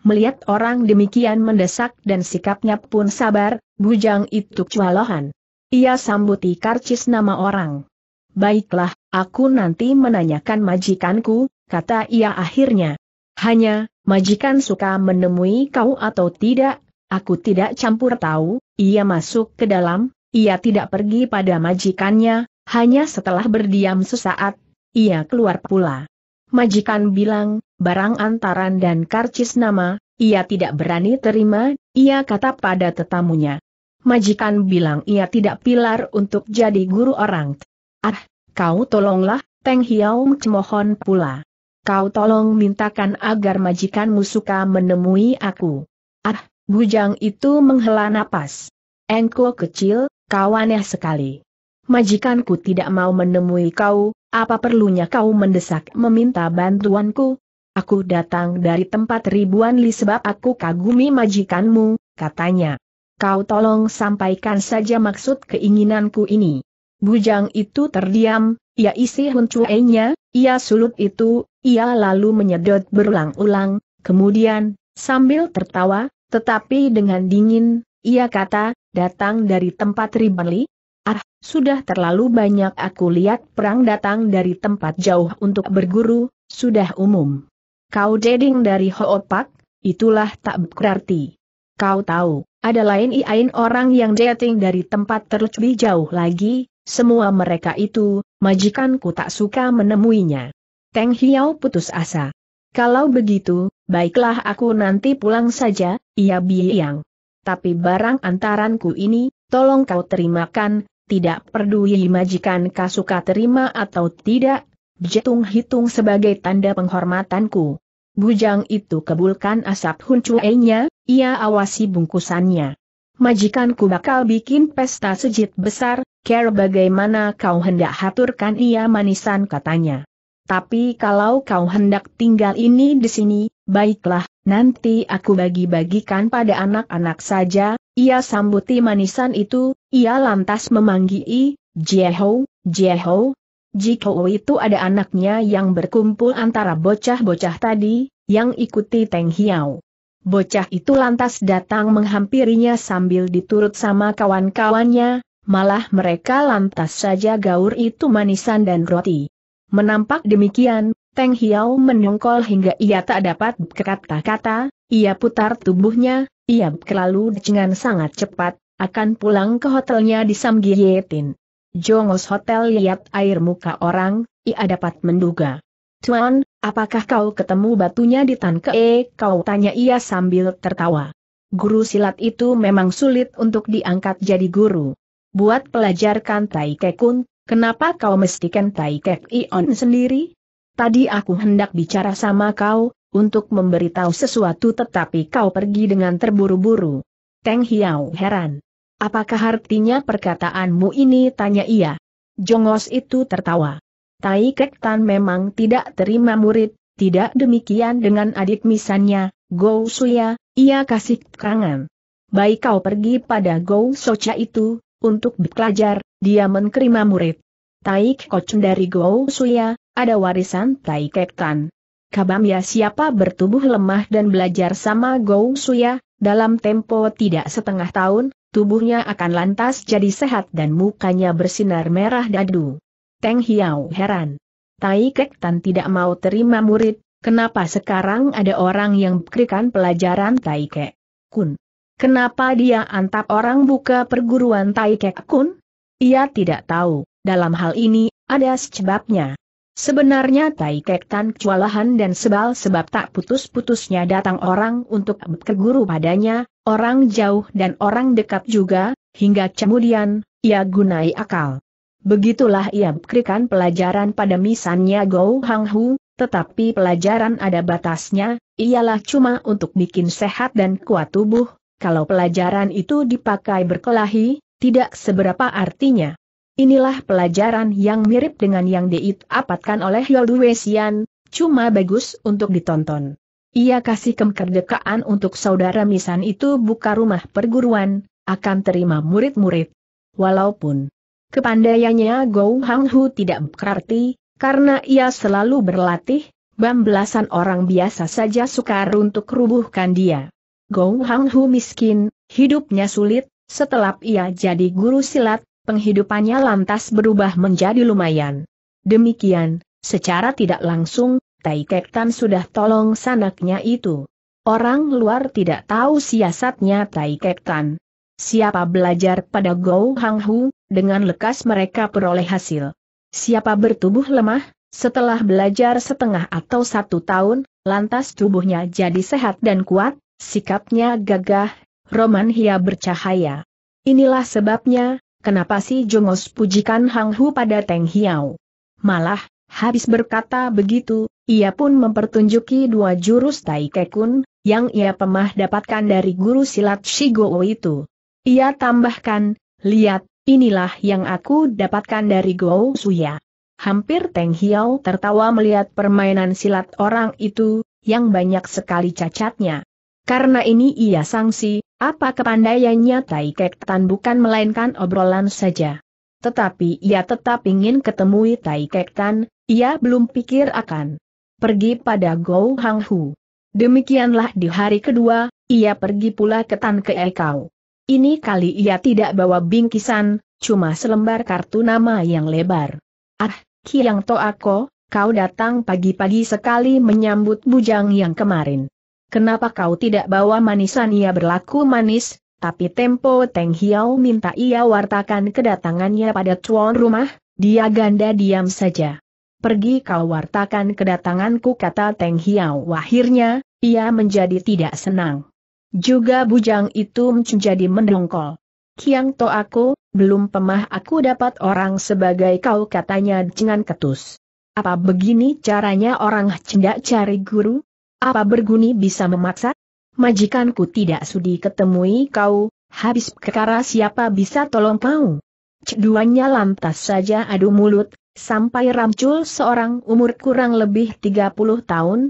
Melihat orang demikian mendesak dan sikapnya pun sabar, bujang itu cualohan. Ia sambuti karcis nama orang. Baiklah, aku nanti menanyakan majikanku, kata ia akhirnya. Hanya, majikan suka menemui kau atau tidak, aku tidak campur tahu, ia masuk ke dalam, ia tidak pergi pada majikannya, hanya setelah berdiam sesaat, ia keluar pula. Majikan bilang, barang antaran dan karcis nama, ia tidak berani terima, ia kata pada tetamunya. Majikan bilang ia tidak pilar untuk jadi guru orang. Ah, kau tolonglah, Teng Hiaung cemohon pula. Kau tolong mintakan agar majikanmu suka menemui aku. Ah, bujang itu menghela napas. Engko kecil, kau aneh sekali. Majikanku tidak mau menemui kau, apa perlunya kau mendesak meminta bantuanku? Aku datang dari tempat ribuan li sebab aku kagumi majikanmu, katanya. Kau tolong sampaikan saja maksud keinginanku ini. Bujang itu terdiam, ia isi huncuenya, ia sulut itu, ia lalu menyedot berulang-ulang, kemudian, sambil tertawa, tetapi dengan dingin, ia kata, datang dari tempat ribuan li? Ah, sudah terlalu banyak aku lihat perang datang dari tempat jauh untuk berguru, sudah umum. Kau jeding dari Hoopak, itulah tak berarti. Kau tahu, ada lain iain orang yang dating dari tempat terlebih jauh lagi, semua mereka itu, majikanku tak suka menemuinya. Teng Hiau putus asa. Kalau begitu, baiklah aku nanti pulang saja, ia biang. Tapi barang antaranku ini, tolong kau terimakan, tidak peduli majikan kau suka terima atau tidak, Jetung-hitung sebagai tanda penghormatanku. Bujang itu kebulkan asap huncuenya, ia awasi bungkusannya. Majikanku bakal bikin pesta sejit besar, care bagaimana kau hendak haturkan ia manisan katanya. Tapi kalau kau hendak tinggal ini di sini, baiklah, nanti aku bagi-bagikan pada anak-anak saja, ia sambuti manisan itu, ia lantas memanggil, Jeho, Jeho, jika itu ada anaknya yang berkumpul antara bocah-bocah tadi, yang ikuti Teng Hiao. Bocah itu lantas datang menghampirinya sambil diturut sama kawan-kawannya, malah mereka lantas saja gaur itu manisan dan roti. Menampak demikian, Teng Hiao menyongkol hingga ia tak dapat berkata-kata, ia putar tubuhnya, ia berlalu dengan sangat cepat, akan pulang ke hotelnya di Samgyetin. Jongos Hotel lihat air muka orang, ia dapat menduga. Tuan, apakah kau ketemu batunya di Ke? Eh, kau tanya ia sambil tertawa. Guru silat itu memang sulit untuk diangkat jadi guru. Buat pelajar Kantai Kekun, kenapa kau mesti Tai Kek Ion sendiri? Tadi aku hendak bicara sama kau, untuk memberitahu sesuatu tetapi kau pergi dengan terburu-buru. Teng Hiao heran. Apakah artinya perkataanmu ini? Tanya ia. Jongos itu tertawa. Tai Kek Tan memang tidak terima murid, tidak demikian dengan adik misannya, Go Suya, ia kasih kangen. Baik kau pergi pada Go Socha itu, untuk belajar, dia menerima murid. Taik kocun dari Go Suya, ada warisan Tai Kek Tan. Kabamya siapa bertubuh lemah dan belajar sama Go Suya, dalam tempo tidak setengah tahun, tubuhnya akan lantas jadi sehat dan mukanya bersinar merah dadu. Teng Hiao heran. Tai Kek Tan tidak mau terima murid, kenapa sekarang ada orang yang berikan pelajaran Tai Kek Kun? Kenapa dia antap orang buka perguruan Tai Kek Kun? Ia tidak tahu, dalam hal ini, ada sebabnya. Sebenarnya Tai Kek Tan kecualahan dan sebal sebab tak putus-putusnya datang orang untuk berguru padanya, orang jauh dan orang dekat juga, hingga kemudian, ia gunai akal. Begitulah ia berikan pelajaran pada misannya Gou Hang Hu, tetapi pelajaran ada batasnya, ialah cuma untuk bikin sehat dan kuat tubuh, kalau pelajaran itu dipakai berkelahi, tidak seberapa artinya. Inilah pelajaran yang mirip dengan yang diit apatkan oleh Yoldu Wesian, cuma bagus untuk ditonton. Ia kasih kemerdekaan untuk saudara Misan itu buka rumah perguruan, akan terima murid-murid. Walaupun kepandaiannya Gou Hang Hu tidak berarti, karena ia selalu berlatih, belasan orang biasa saja sukar untuk rubuhkan dia. Gou Hang Hu miskin, hidupnya sulit, setelah ia jadi guru silat, penghidupannya lantas berubah menjadi lumayan. Demikian, secara tidak langsung, Tai Kek Tan sudah tolong sanaknya itu. Orang luar tidak tahu siasatnya Tai Kek Tan. Siapa belajar pada Gou Hang Hu, dengan lekas mereka peroleh hasil. Siapa bertubuh lemah, setelah belajar setengah atau satu tahun, lantas tubuhnya jadi sehat dan kuat, sikapnya gagah, roman hia bercahaya. Inilah sebabnya, kenapa si Jongos pujikan Hang Hu pada Teng Hiao. Malah, habis berkata begitu, ia pun mempertunjuki dua jurus Tai Kekun, yang ia pemah dapatkan dari guru silat Shigo itu. Ia tambahkan, lihat, inilah yang aku dapatkan dari Gou Suya. Hampir Teng Hiao tertawa melihat permainan silat orang itu, yang banyak sekali cacatnya. Karena ini ia sangsi, apa kepandaiannya Tai Kektan bukan melainkan obrolan saja. Tetapi ia tetap ingin ketemui Tai Kektan, ia belum pikir akan pergi pada Go Hang Hu. Demikianlah di hari kedua, ia pergi pula ke Tan Ke Ekau. Ini kali ia tidak bawa bingkisan, cuma selembar kartu nama yang lebar. Ah, Kiang Toako, kau datang pagi-pagi sekali menyambut bujang yang kemarin. Kenapa kau tidak bawa manisan ia berlaku manis, tapi tempo Teng Hiao minta ia wartakan kedatangannya pada tuan rumah, dia ganda diam saja pergi kau wartakan kedatanganku kata Teng hiau, akhirnya, ia menjadi tidak senang. Juga bujang itu menjadi mendongkol. Kiang to aku, belum pemah aku dapat orang sebagai kau katanya dengan ketus. Apa begini caranya orang cendak cari guru? Apa berguni bisa memaksa? Majikanku tidak sudi ketemui kau, habis kekara siapa bisa tolong kau? Keduanya lantas saja adu mulut, sampai ramcul seorang umur kurang lebih 30 tahun?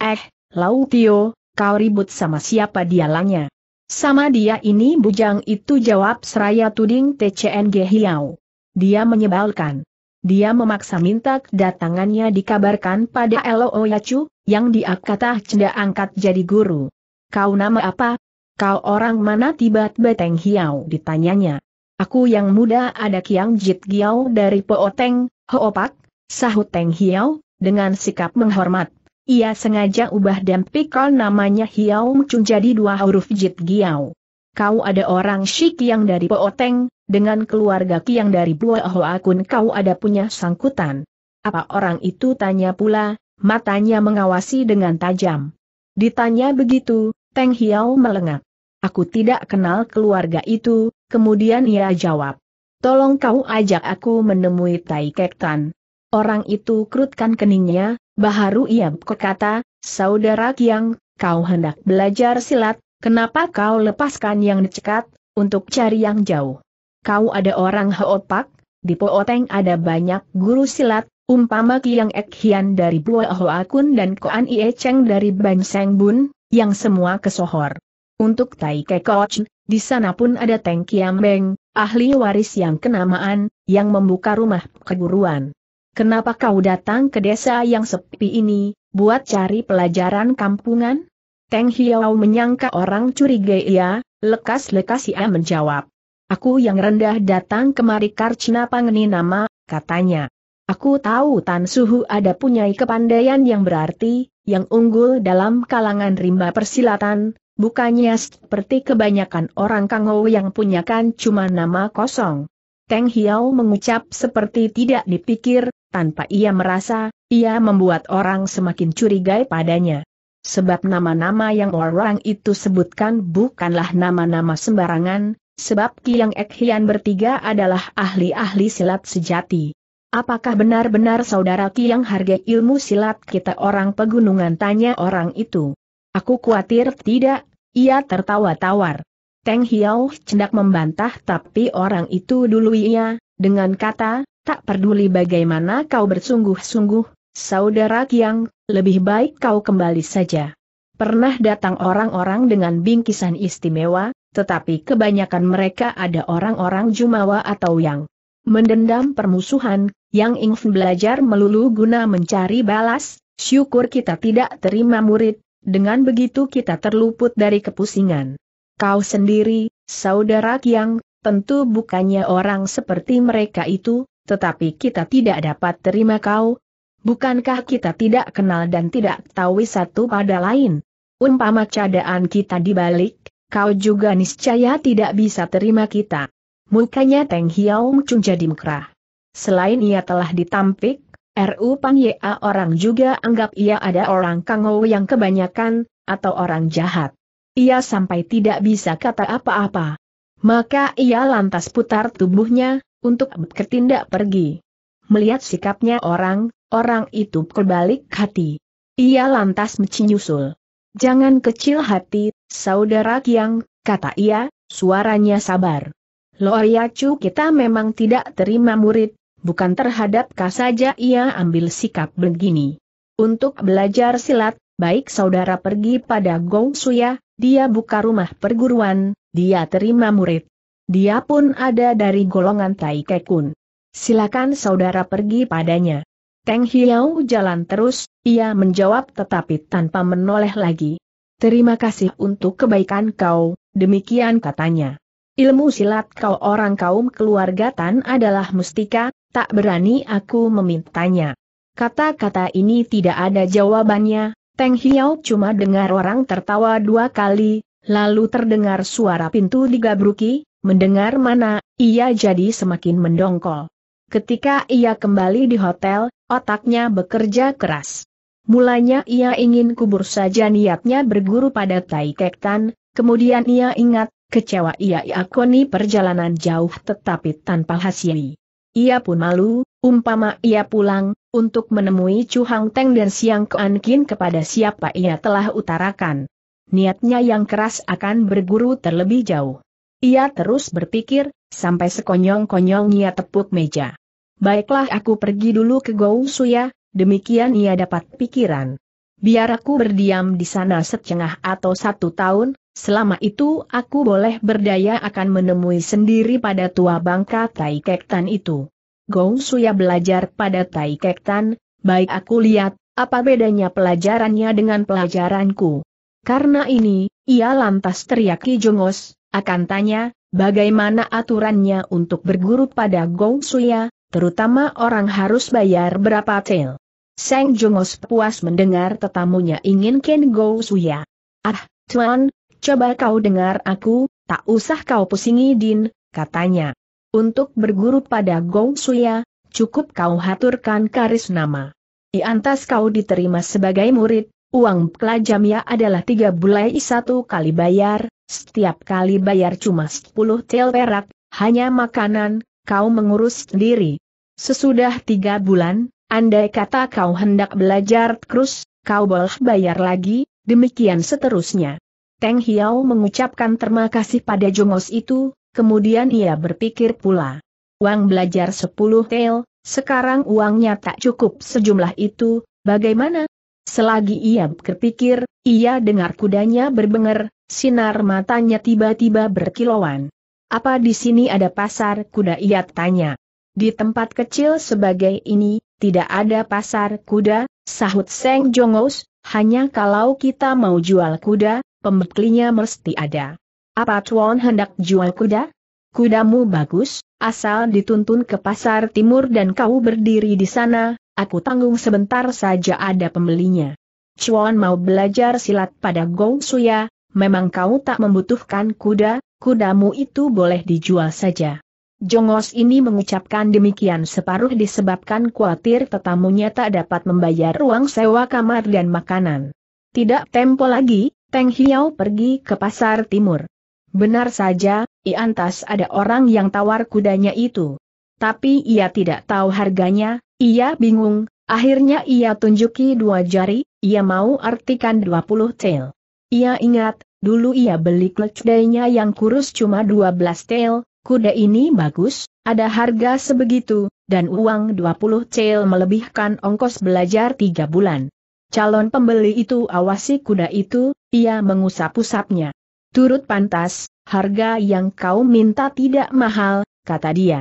Eh, Lau Tio, kau ribut sama siapa dialanya? Sama dia ini bujang itu jawab seraya tuding TCNG Hiau. Dia menyebalkan. Dia memaksa minta kedatangannya dikabarkan pada Elo Yacu, yang dia kata cenda angkat jadi guru. Kau nama apa? Kau orang mana tiba-tiba teng hiau ditanyanya. Aku yang muda ada Kiang Jit Giau dari Pooteng, Hoopak, sahut Teng Hiao, dengan sikap menghormat. Ia sengaja ubah dan pikal namanya Hiau Mcun jadi dua huruf Jit Giao. Kau ada orang Shik yang dari Pooteng, dengan keluarga Ki yang dari Bua Akun kau ada punya sangkutan. Apa orang itu tanya pula, matanya mengawasi dengan tajam. Ditanya begitu, Teng Hiau melengak. Aku tidak kenal keluarga itu, kemudian ia jawab. Tolong kau ajak aku menemui Tai Tan. Orang itu kerutkan keningnya, baharu ia berkata, Saudara Kiang, kau hendak belajar silat, kenapa kau lepaskan yang dicekat, untuk cari yang jauh? Kau ada orang heopak, di Pooteng ada banyak guru silat, umpama Kiang Ek Hian dari Bua Kun dan Koan Ie Cheng dari Ban Seng Bun, yang semua kesohor. Untuk Tai Kekoch, di sana pun ada Teng Kiam Beng, ahli waris yang kenamaan, yang membuka rumah keguruan. Kenapa kau datang ke desa yang sepi ini, buat cari pelajaran kampungan? Teng Hiau menyangka orang curiga ia, lekas-lekas ia menjawab. Aku yang rendah datang kemari karcina pangeni nama, katanya. Aku tahu Tan Suhu ada punyai kepandaian yang berarti, yang unggul dalam kalangan rimba persilatan, Bukannya seperti kebanyakan orang Kangou yang punyakan cuma nama kosong. Teng Hiao mengucap seperti tidak dipikir, tanpa ia merasa, ia membuat orang semakin curiga padanya. Sebab nama-nama yang orang itu sebutkan bukanlah nama-nama sembarangan, sebab Kiang Ek Hian bertiga adalah ahli-ahli silat sejati. Apakah benar-benar saudara Kiang harga ilmu silat kita orang pegunungan tanya orang itu? Aku khawatir tidak, ia tertawa tawar. Teng Hiau cendak membantah tapi orang itu dulu ia, dengan kata, tak peduli bagaimana kau bersungguh-sungguh, saudara Kiang, lebih baik kau kembali saja. Pernah datang orang-orang dengan bingkisan istimewa, tetapi kebanyakan mereka ada orang-orang Jumawa atau yang mendendam permusuhan, yang ingin belajar melulu guna mencari balas, syukur kita tidak terima murid, dengan begitu kita terluput dari kepusingan. Kau sendiri, saudara Kiang, tentu bukannya orang seperti mereka itu, tetapi kita tidak dapat terima kau. Bukankah kita tidak kenal dan tidak tahu satu pada lain? Umpama cadaan kita dibalik, kau juga niscaya tidak bisa terima kita. Mukanya Teng Hiaung Mcun jadi mekrah. Selain ia telah ditampik, RU Pang Ya orang juga anggap ia ada orang kangou yang kebanyakan, atau orang jahat. Ia sampai tidak bisa kata apa-apa. Maka ia lantas putar tubuhnya, untuk bertindak pergi. Melihat sikapnya orang, orang itu kebalik hati. Ia lantas mencinyusul. Jangan kecil hati, saudara Kiang, kata ia, suaranya sabar. Loria cu kita memang tidak terima murid, bukan terhadap saja ia ambil sikap begini. Untuk belajar silat, baik saudara pergi pada Gong Suya, dia buka rumah perguruan, dia terima murid. Dia pun ada dari golongan Tai Kekun. Silakan saudara pergi padanya. Teng Hiau jalan terus, ia menjawab tetapi tanpa menoleh lagi. Terima kasih untuk kebaikan kau, demikian katanya. Ilmu silat kau orang kaum keluarga Tan adalah mustika, Tak berani aku memintanya. Kata-kata ini tidak ada jawabannya, Teng Hiao cuma dengar orang tertawa dua kali, lalu terdengar suara pintu digabruki, mendengar mana, ia jadi semakin mendongkol. Ketika ia kembali di hotel, otaknya bekerja keras. Mulanya ia ingin kubur saja niatnya berguru pada Tai Tan, kemudian ia ingat, kecewa ia iakoni perjalanan jauh tetapi tanpa hasil. Ia pun malu, umpama ia pulang, untuk menemui Chu Hang Teng dan Siang Kuan Kin kepada siapa ia telah utarakan. Niatnya yang keras akan berguru terlebih jauh. Ia terus berpikir, sampai sekonyong konyong ia tepuk meja. Baiklah aku pergi dulu ke Gou Suya, demikian ia dapat pikiran. Biar aku berdiam di sana setengah atau satu tahun, Selama itu aku boleh berdaya akan menemui sendiri pada tua bangka Tai Kektan itu. Gong Suya belajar pada Tai Kektan, baik aku lihat, apa bedanya pelajarannya dengan pelajaranku. Karena ini, ia lantas teriaki Jongos, akan tanya, bagaimana aturannya untuk berguru pada Gong Suya, terutama orang harus bayar berapa tel. Seng Jongos puas mendengar tetamunya ingin Ken Gong Suya. Ah, Tuan, Coba kau dengar aku, tak usah kau pusingi Din, katanya. Untuk berguru pada Gong Suya, cukup kau haturkan karis nama. Di antas kau diterima sebagai murid, uang pelajamnya adalah tiga bulai satu kali bayar, setiap kali bayar cuma sepuluh tel perak, hanya makanan, kau mengurus sendiri. Sesudah tiga bulan, andai kata kau hendak belajar terus, kau boleh bayar lagi, demikian seterusnya. Teng Hiao mengucapkan terima kasih pada jongos itu, kemudian ia berpikir pula. Uang belajar sepuluh tel, sekarang uangnya tak cukup sejumlah itu, bagaimana? Selagi ia berpikir, ia dengar kudanya berbenger. sinar matanya tiba-tiba berkilauan. Apa di sini ada pasar kuda ia tanya. Di tempat kecil sebagai ini, tidak ada pasar kuda, sahut Seng Jongos, hanya kalau kita mau jual kuda, pembeklinya mesti ada. Apa Tuan hendak jual kuda? Kudamu bagus, asal dituntun ke pasar timur dan kau berdiri di sana, aku tanggung sebentar saja ada pembelinya. Chuan mau belajar silat pada Gong Suya, memang kau tak membutuhkan kuda, kudamu itu boleh dijual saja. Jongos ini mengucapkan demikian separuh disebabkan khawatir tetamunya tak dapat membayar ruang sewa kamar dan makanan. Tidak tempo lagi, Teng Hiau pergi ke pasar timur. Benar saja, Iantas ada orang yang tawar kudanya itu. Tapi ia tidak tahu harganya, ia bingung, akhirnya ia tunjuki dua jari, ia mau artikan 20 tail. Ia ingat, dulu ia beli kledainya yang kurus cuma 12 tail. kuda ini bagus, ada harga sebegitu, dan uang 20 tail melebihkan ongkos belajar 3 bulan. Calon pembeli itu awasi kuda itu, ia mengusap-usapnya. Turut pantas, harga yang kau minta tidak mahal, kata dia.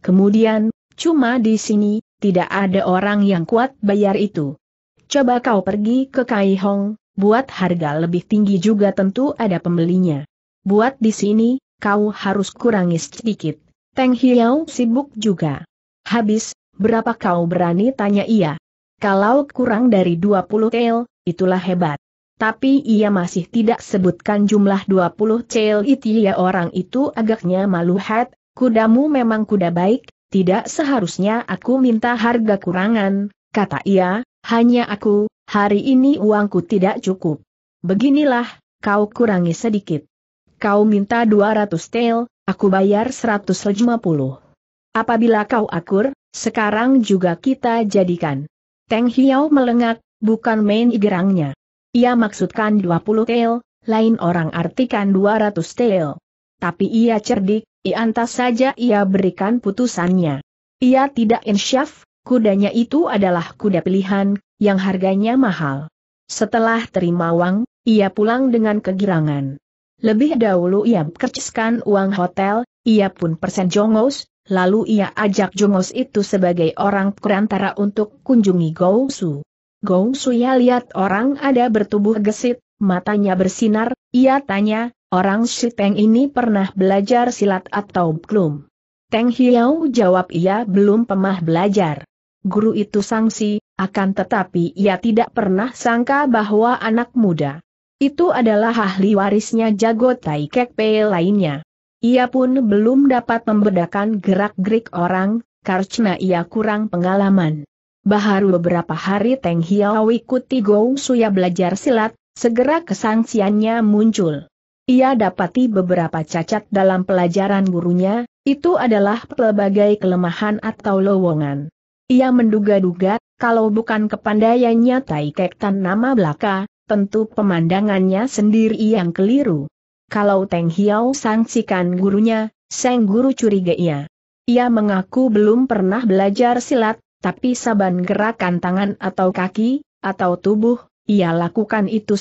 Kemudian, cuma di sini, tidak ada orang yang kuat bayar itu. Coba kau pergi ke Kai Hong, buat harga lebih tinggi juga tentu ada pembelinya. Buat di sini, kau harus kurangi sedikit. Teng Hiao sibuk juga. Habis, berapa kau berani tanya ia? Kalau kurang dari 20 cel, itulah hebat. Tapi ia masih tidak sebutkan jumlah 20 cel itu ya orang itu agaknya malu hat, kudamu memang kuda baik, tidak seharusnya aku minta harga kurangan, kata ia, hanya aku, hari ini uangku tidak cukup. Beginilah, kau kurangi sedikit. Kau minta 200 tel, aku bayar 150. Apabila kau akur, sekarang juga kita jadikan. Teng Hiau melengat, bukan main gerangnya. Ia maksudkan 20 tel, lain orang artikan 200 tel. Tapi ia cerdik, iantas saja ia berikan putusannya. Ia tidak insyaf, kudanya itu adalah kuda pilihan, yang harganya mahal. Setelah terima uang, ia pulang dengan kegirangan. Lebih dahulu ia kerciskan uang hotel, ia pun persen jongos, lalu ia ajak Jungos itu sebagai orang perantara untuk kunjungi Gongsu. Gongsu ya lihat orang ada bertubuh gesit, matanya bersinar, ia tanya, orang si Teng ini pernah belajar silat atau belum? Teng Hiau jawab ia belum pemah belajar. Guru itu sangsi, akan tetapi ia tidak pernah sangka bahwa anak muda. Itu adalah ahli warisnya jago Tai Kek Pei lainnya. Ia pun belum dapat membedakan gerak-gerik orang, karena ia kurang pengalaman. Baharu beberapa hari Teng Hiao ikuti Gong Suya belajar silat, segera kesangsiannya muncul. Ia dapati beberapa cacat dalam pelajaran gurunya, itu adalah pelbagai kelemahan atau lowongan. Ia menduga-duga, kalau bukan kepandaiannya Tai Kek Tan nama belaka, tentu pemandangannya sendiri yang keliru kalau Teng Hiao sangsikan gurunya, Seng Guru curiga ia. Ia mengaku belum pernah belajar silat, tapi saban gerakan tangan atau kaki, atau tubuh, ia lakukan itu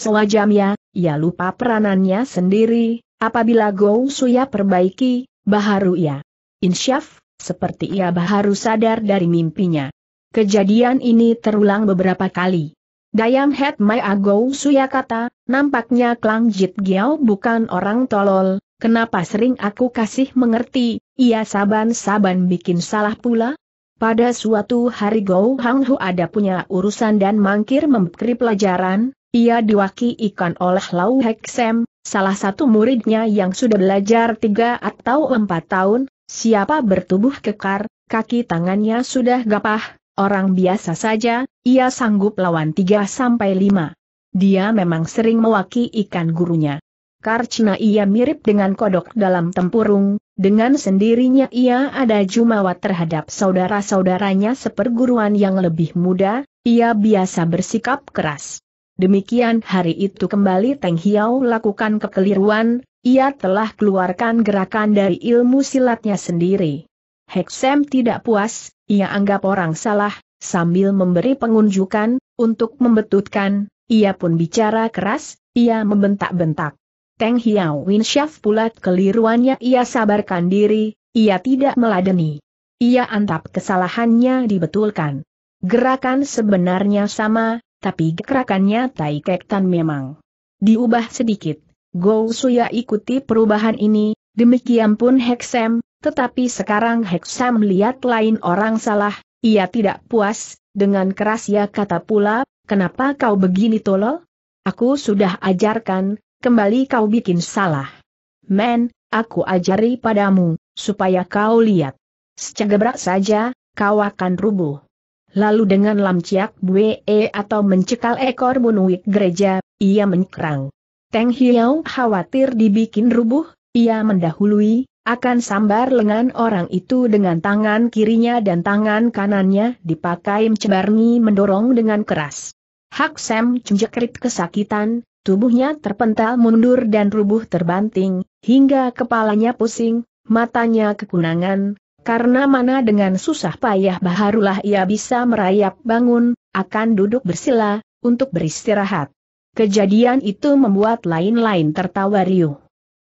ya, ia lupa peranannya sendiri, apabila Gou Suya perbaiki, baharu ia. Insyaf, seperti ia baharu sadar dari mimpinya. Kejadian ini terulang beberapa kali. Dayang Het Mai Agou Suya kata, Nampaknya Klang Jit Giao bukan orang tolol, kenapa sering aku kasih mengerti, ia saban-saban bikin salah pula? Pada suatu hari Gou Hang Hu ada punya urusan dan mangkir memberi pelajaran, ia diwaki ikan oleh Lau Sem, salah satu muridnya yang sudah belajar tiga atau empat tahun, siapa bertubuh kekar, kaki tangannya sudah gapah, orang biasa saja, ia sanggup lawan tiga sampai lima. Dia memang sering mewaki ikan gurunya. Karena ia mirip dengan kodok dalam tempurung, dengan sendirinya ia ada jumawa terhadap saudara-saudaranya seperguruan yang lebih muda, ia biasa bersikap keras. Demikian hari itu kembali Teng Hiao lakukan kekeliruan, ia telah keluarkan gerakan dari ilmu silatnya sendiri. Heksem tidak puas, ia anggap orang salah, sambil memberi pengunjukan, untuk membetutkan, ia pun bicara keras, ia membentak-bentak. Teng Hiao Win Syaf pula keliruannya ia sabarkan diri, ia tidak meladeni. Ia antap kesalahannya dibetulkan. Gerakan sebenarnya sama, tapi gerakannya Tai Kek Tan memang diubah sedikit. Go Suya ikuti perubahan ini, demikian pun Heksem, tetapi sekarang Heksem lihat lain orang salah, ia tidak puas, dengan keras ia ya, kata pula, kenapa kau begini tolol? Aku sudah ajarkan, kembali kau bikin salah. Men, aku ajari padamu, supaya kau lihat. Secegebrak saja, kau akan rubuh. Lalu dengan lamciak bue e atau mencekal ekor bunuik gereja, ia menyerang. Teng Hiao khawatir dibikin rubuh, ia mendahului, akan sambar lengan orang itu dengan tangan kirinya dan tangan kanannya dipakai Mcebarni mendorong dengan keras. Hak Sam cunjekrit kesakitan, tubuhnya terpental mundur dan rubuh terbanting, hingga kepalanya pusing, matanya kekunangan, karena mana dengan susah payah baharulah ia bisa merayap bangun, akan duduk bersila, untuk beristirahat. Kejadian itu membuat lain-lain tertawa riuh.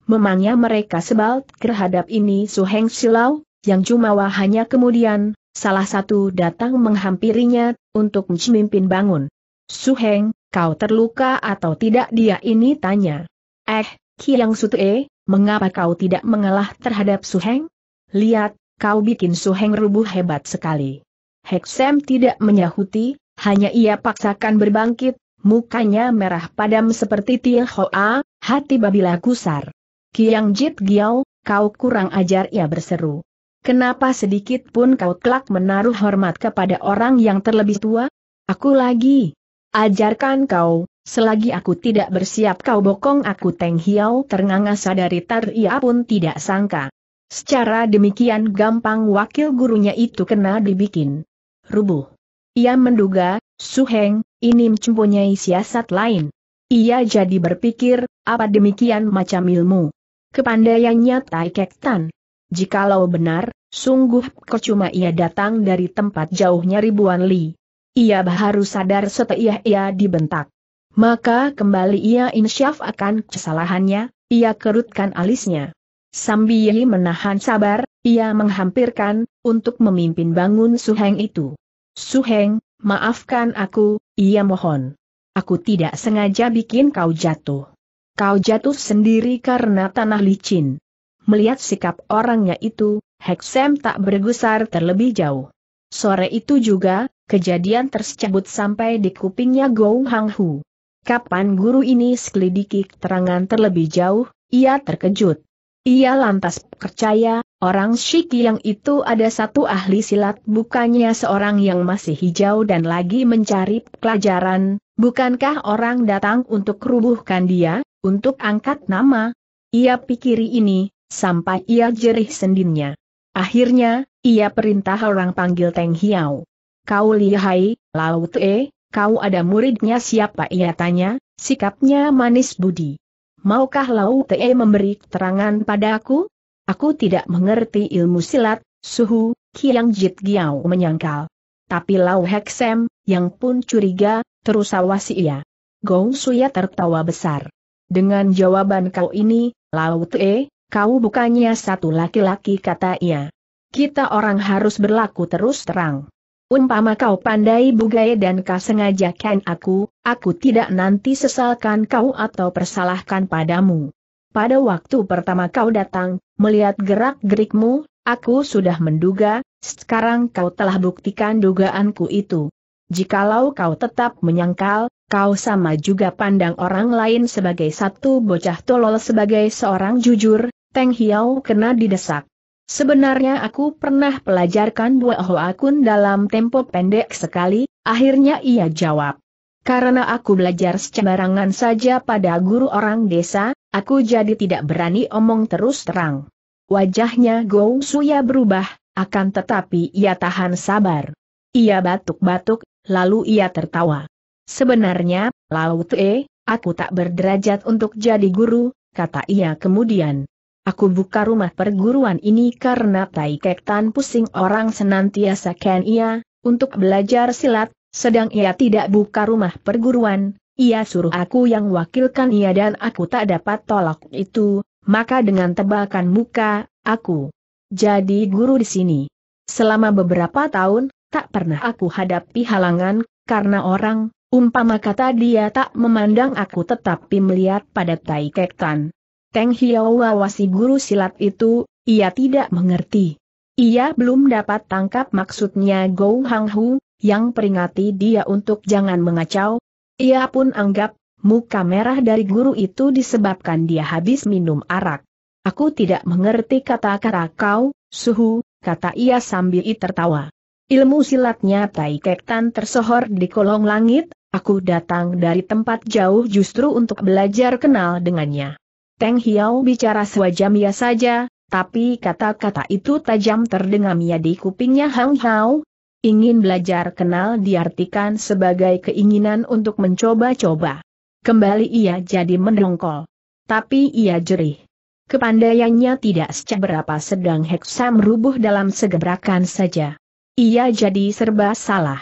Memangnya mereka sebal terhadap ini Su Heng Silau, yang cuma wahanya kemudian, salah satu datang menghampirinya, untuk mencimpin bangun. Su Heng, kau terluka atau tidak dia ini tanya. Eh, Kiang Sutue, mengapa kau tidak mengalah terhadap Su Heng? Lihat, kau bikin Su Heng rubuh hebat sekali. Heksem tidak menyahuti, hanya ia paksakan berbangkit, mukanya merah padam seperti Tiang Hoa, hati babila kusar. Kiang Jit Giau, kau kurang ajar ia berseru. Kenapa sedikit pun kau kelak menaruh hormat kepada orang yang terlebih tua? Aku lagi. Ajarkan kau, selagi aku tidak bersiap kau bokong aku Teng Hiao ternganga sadari tar ia pun tidak sangka. Secara demikian gampang wakil gurunya itu kena dibikin. Rubuh. Ia menduga, Suheng, ini mempunyai siasat lain. Ia jadi berpikir, apa demikian macam ilmu kepandaiannya Tai Kek Tan. Jikalau benar, sungguh percuma ia datang dari tempat jauhnya ribuan li. Ia baru sadar setelah ia dibentak. Maka kembali ia insyaf akan kesalahannya, ia kerutkan alisnya. Sambil menahan sabar, ia menghampirkan, untuk memimpin bangun Suheng itu. Suheng, maafkan aku, ia mohon. Aku tidak sengaja bikin kau jatuh. Kau jatuh sendiri karena tanah licin. Melihat sikap orangnya itu, Heksem tak bergusar terlebih jauh. Sore itu juga, kejadian tersebut sampai di kupingnya Gou Hang Hu. Kapan guru ini selidiki keterangan terlebih jauh, ia terkejut. Ia lantas percaya, orang Shiki yang itu ada satu ahli silat bukannya seorang yang masih hijau dan lagi mencari pelajaran, bukankah orang datang untuk rubuhkan dia? untuk angkat nama. Ia pikiri ini, sampai ia jerih sendinnya. Akhirnya, ia perintah orang panggil Teng Hiau. Kau lihai, Lau Te, kau ada muridnya siapa ia tanya, sikapnya manis budi. Maukah Lau Te memberi keterangan padaku? Aku tidak mengerti ilmu silat, suhu, Kiang Jit Giao menyangkal. Tapi Lau Heksem, yang pun curiga, terus awasi ia. Gong Suya tertawa besar. Dengan jawaban kau ini, laut Te, kau bukannya satu laki-laki kata ia. Kita orang harus berlaku terus terang. Umpama kau pandai bugai dan kau sengajakan aku, aku tidak nanti sesalkan kau atau persalahkan padamu. Pada waktu pertama kau datang, melihat gerak-gerikmu, aku sudah menduga, sekarang kau telah buktikan dugaanku itu. Jikalau kau tetap menyangkal, kau sama juga pandang orang lain sebagai satu bocah tolol sebagai seorang jujur, Teng Hiau kena didesak. Sebenarnya aku pernah pelajarkan buah akun dalam tempo pendek sekali, akhirnya ia jawab. Karena aku belajar sembarangan saja pada guru orang desa, aku jadi tidak berani omong terus terang. Wajahnya Gou Suya berubah, akan tetapi ia tahan sabar. Ia batuk-batuk, lalu ia tertawa. Sebenarnya, laut E, aku tak berderajat untuk jadi guru, kata ia kemudian. Aku buka rumah perguruan ini karena Tai Tan pusing orang senantiasa ken ia, untuk belajar silat, sedang ia tidak buka rumah perguruan, ia suruh aku yang wakilkan ia dan aku tak dapat tolak itu, maka dengan tebakan muka, aku jadi guru di sini. Selama beberapa tahun, tak pernah aku hadapi halangan, karena orang, Umpama kata dia tak memandang aku tetapi melihat pada Tai Kek Tan. Teng Hiau wawasi guru silat itu, ia tidak mengerti. Ia belum dapat tangkap maksudnya Gou Hang Hu, yang peringati dia untuk jangan mengacau. Ia pun anggap, muka merah dari guru itu disebabkan dia habis minum arak. Aku tidak mengerti kata-kata kau, suhu, kata ia sambil tertawa. Ilmu silatnya Tai Kektan tersohor di kolong langit, aku datang dari tempat jauh justru untuk belajar kenal dengannya. Teng Hiao bicara ya saja, tapi kata-kata itu tajam terdengamnya di kupingnya Hang Hao. Ingin belajar kenal diartikan sebagai keinginan untuk mencoba-coba. Kembali ia jadi mendongkol. Tapi ia jerih. Kepandaiannya tidak seberapa sedang Heksam rubuh dalam segebrakan saja. Ia jadi serba salah.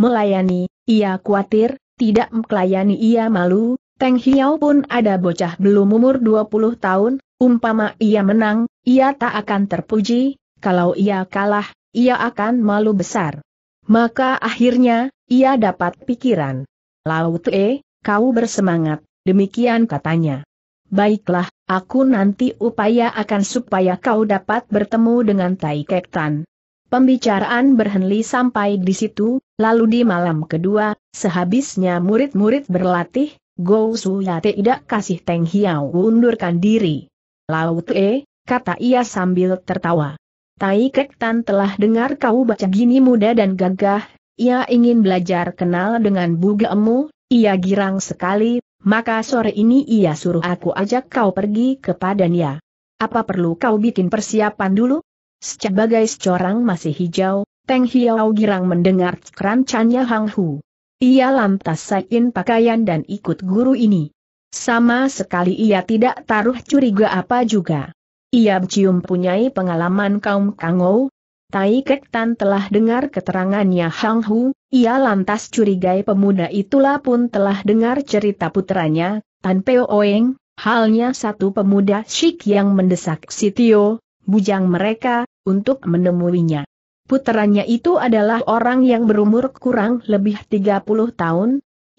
Melayani, ia khawatir, tidak melayani ia malu, Teng Hiao pun ada bocah belum umur 20 tahun, umpama ia menang, ia tak akan terpuji, kalau ia kalah, ia akan malu besar. Maka akhirnya, ia dapat pikiran. Laut Tue, kau bersemangat, demikian katanya. Baiklah, aku nanti upaya akan supaya kau dapat bertemu dengan Tai Kek Tan. Pembicaraan berhenti sampai di situ, lalu di malam kedua, sehabisnya murid-murid berlatih, Go Ya tidak kasih Teng Hiao undurkan diri. Laut E, kata ia sambil tertawa. Tai Kek Tan telah dengar kau baca gini muda dan gagah, ia ingin belajar kenal dengan emu. ia girang sekali, maka sore ini ia suruh aku ajak kau pergi kepadanya. Apa perlu kau bikin persiapan dulu? sebagai secorang masih hijau, Teng Hiao girang mendengar kerancannya Hang Hu. Ia lantas sain pakaian dan ikut guru ini. Sama sekali ia tidak taruh curiga apa juga. Ia cium punyai pengalaman kaum Kangou. Tai Kek Tan telah dengar keterangannya Hang Hu, ia lantas curigai pemuda itulah pun telah dengar cerita putranya, Tan Peo Oeng, halnya satu pemuda syik yang mendesak Sitio, bujang mereka, untuk menemuinya. Puteranya itu adalah orang yang berumur kurang lebih 30 tahun.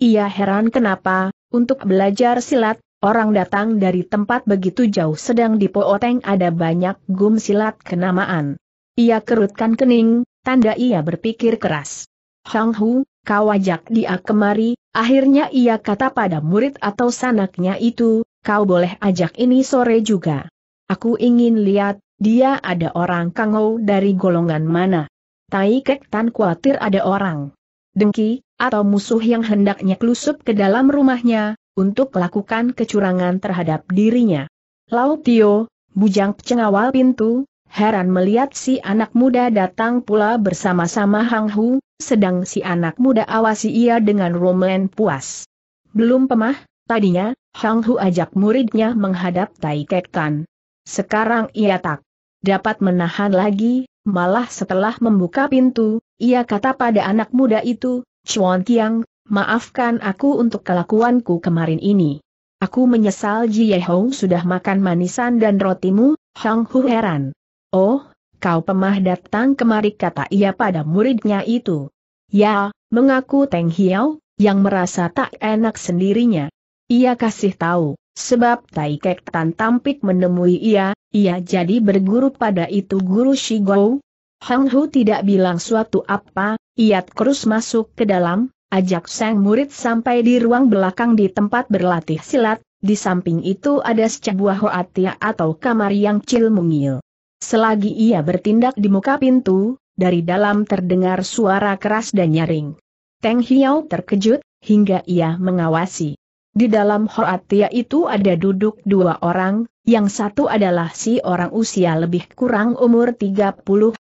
Ia heran kenapa, untuk belajar silat, orang datang dari tempat begitu jauh sedang di Pooteng ada banyak gum silat kenamaan. Ia kerutkan kening, tanda ia berpikir keras. Hang Hu, kau ajak dia kemari, akhirnya ia kata pada murid atau sanaknya itu, kau boleh ajak ini sore juga. Aku ingin lihat, dia ada orang kangau dari golongan mana? Tai Kek Tan khawatir ada orang dengki, atau musuh yang hendaknya klusup ke dalam rumahnya, untuk lakukan kecurangan terhadap dirinya. Lau Tio, bujang pengawal pintu, heran melihat si anak muda datang pula bersama-sama Hang Hu, sedang si anak muda awasi ia dengan romen puas. Belum pemah, tadinya, Hang Hu ajak muridnya menghadap Tai Kek Tan. Sekarang ia tak dapat menahan lagi, malah setelah membuka pintu, ia kata pada anak muda itu, Chuan Tiang, maafkan aku untuk kelakuanku kemarin ini. Aku menyesal Jie Hong sudah makan manisan dan rotimu, Hang Hu heran. Oh, kau pemah datang kemari kata ia pada muridnya itu. Ya, mengaku Teng Hiao, yang merasa tak enak sendirinya. Ia kasih tahu, Sebab Kek Tan Tampik menemui ia, ia jadi berguru pada itu guru Shigou. Hang Hu tidak bilang suatu apa, ia terus masuk ke dalam, ajak sang murid sampai di ruang belakang di tempat berlatih silat, di samping itu ada sebuah hoatia atau kamar yang cil mungil. Selagi ia bertindak di muka pintu, dari dalam terdengar suara keras dan nyaring. Teng Hiao terkejut, hingga ia mengawasi. Di dalam Hoatia itu ada duduk dua orang, yang satu adalah si orang usia lebih kurang umur 30,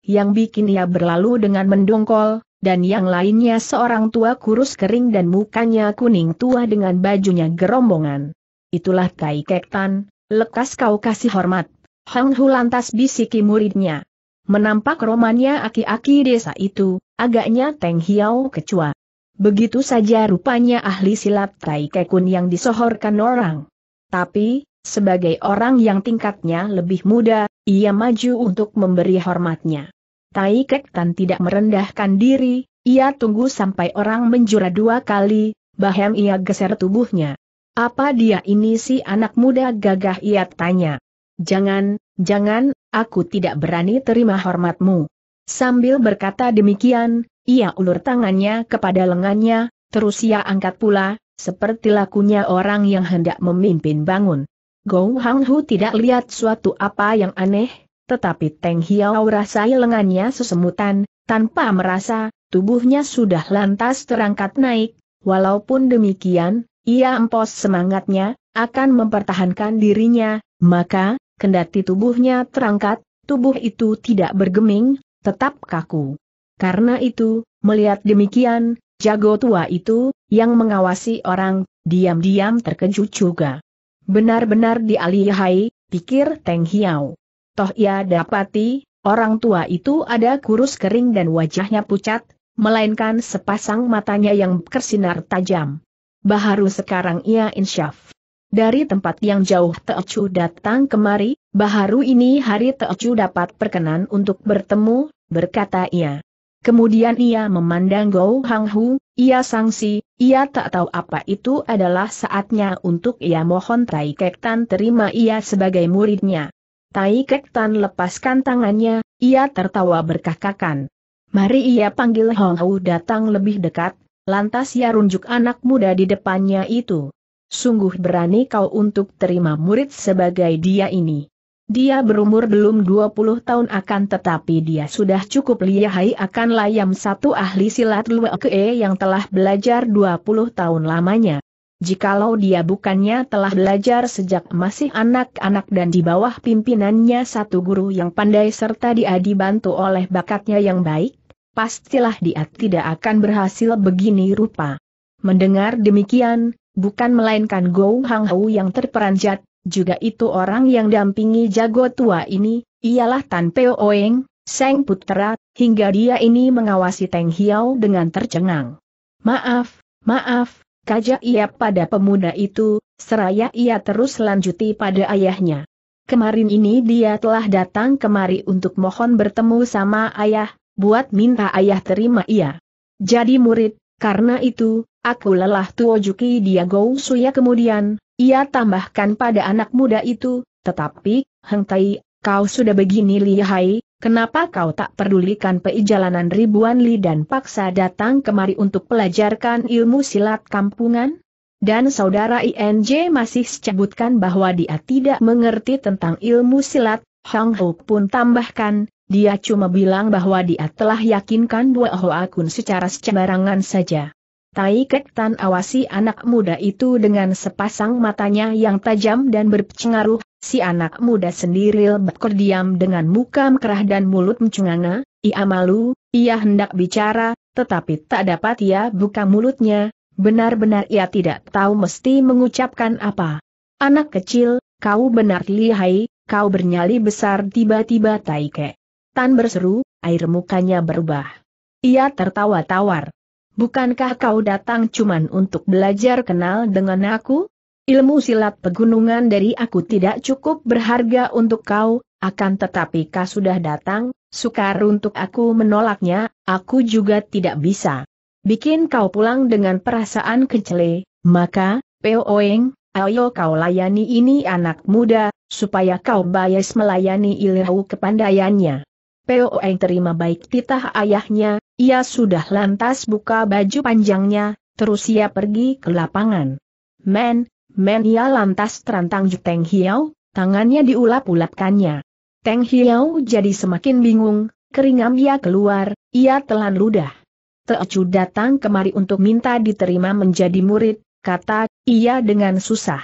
yang bikin ia berlalu dengan mendongkol, dan yang lainnya seorang tua kurus kering dan mukanya kuning tua dengan bajunya gerombongan. Itulah Kai Kektan, lekas kau kasih hormat. Hang Hu lantas bisiki muridnya. Menampak romannya aki-aki desa itu, agaknya Teng Hiao kecua. Begitu saja rupanya ahli silat Tai Kekun yang disohorkan orang. Tapi, sebagai orang yang tingkatnya lebih muda, ia maju untuk memberi hormatnya. Tai Kek Tan tidak merendahkan diri, ia tunggu sampai orang menjura dua kali, bahem ia geser tubuhnya. Apa dia ini si anak muda gagah ia tanya. Jangan, jangan, aku tidak berani terima hormatmu. Sambil berkata demikian, ia ulur tangannya kepada lengannya, terus ia angkat pula, seperti lakunya orang yang hendak memimpin bangun. Gou Hang Hu tidak lihat suatu apa yang aneh, tetapi Teng Hiao rasai lengannya sesemutan, tanpa merasa, tubuhnya sudah lantas terangkat naik, walaupun demikian, ia empos semangatnya, akan mempertahankan dirinya, maka, kendati tubuhnya terangkat, tubuh itu tidak bergeming, tetap kaku. Karena itu, melihat demikian, jago tua itu, yang mengawasi orang, diam-diam terkejut juga. Benar-benar dialihai, pikir Teng Hiau. Toh ia dapati, orang tua itu ada kurus kering dan wajahnya pucat, melainkan sepasang matanya yang bersinar tajam. Baharu sekarang ia insyaf. Dari tempat yang jauh Teocu datang kemari, Baharu ini hari Teocu dapat perkenan untuk bertemu, berkata ia. Kemudian ia memandang Gou Hang Hu, ia sangsi, ia tak tahu apa itu adalah saatnya untuk ia mohon Tai Kek Tan terima ia sebagai muridnya. Tai Kek Tan lepaskan tangannya, ia tertawa berkakakan. Mari ia panggil Hong Hu datang lebih dekat, lantas ia runjuk anak muda di depannya itu. Sungguh berani kau untuk terima murid sebagai dia ini. Dia berumur belum 20 tahun akan tetapi dia sudah cukup lihai akan layam satu ahli silat Luekee yang telah belajar 20 tahun lamanya. Jikalau dia bukannya telah belajar sejak masih anak-anak dan di bawah pimpinannya satu guru yang pandai serta dia dibantu oleh bakatnya yang baik, pastilah dia tidak akan berhasil begini rupa. Mendengar demikian, bukan melainkan Gou Hang Hou yang terperanjat, juga itu orang yang dampingi jago tua ini, ialah Tan Peo Oeng, Seng Putera, hingga dia ini mengawasi Teng Hiao dengan tercengang. Maaf, maaf, kajak ia pada pemuda itu, seraya ia terus lanjuti pada ayahnya. Kemarin ini dia telah datang kemari untuk mohon bertemu sama ayah, buat minta ayah terima ia. Jadi murid, karena itu, aku lelah tuojuki dia Gou Suya kemudian, ia tambahkan pada anak muda itu, tetapi, Heng Tai, kau sudah begini lihai, kenapa kau tak pedulikan jalanan ribuan li dan paksa datang kemari untuk pelajarkan ilmu silat kampungan? Dan saudara INJ masih sebutkan bahwa dia tidak mengerti tentang ilmu silat, Hang Ho pun tambahkan, dia cuma bilang bahwa dia telah yakinkan dua Hoa Akun secara sembarangan saja. Tai Kek Tan awasi anak muda itu dengan sepasang matanya yang tajam dan berpengaruh, si anak muda sendiri lebak diam dengan muka mekerah dan mulut mencunganga, ia malu, ia hendak bicara, tetapi tak dapat ia buka mulutnya, benar-benar ia tidak tahu mesti mengucapkan apa. Anak kecil, kau benar lihai, kau bernyali besar tiba-tiba Tai Kek Tan berseru, air mukanya berubah. Ia tertawa tawar. Bukankah kau datang cuman untuk belajar kenal dengan aku? Ilmu silat pegunungan dari aku tidak cukup berharga untuk kau, akan tetapi kau sudah datang, sukar untuk aku menolaknya, aku juga tidak bisa. Bikin kau pulang dengan perasaan kecele, maka, Peo Oeng, ayo kau layani ini anak muda, supaya kau bayas melayani ilmu kepandaiannya. Peo Eng terima baik titah ayahnya, ia sudah lantas buka baju panjangnya, terus ia pergi ke lapangan. Men, men ia lantas terantang Teng Hiau, tangannya diulap-ulapkannya. Teng Hiau jadi semakin bingung, keringam ia keluar, ia telan ludah. Teocu datang kemari untuk minta diterima menjadi murid, kata ia dengan susah.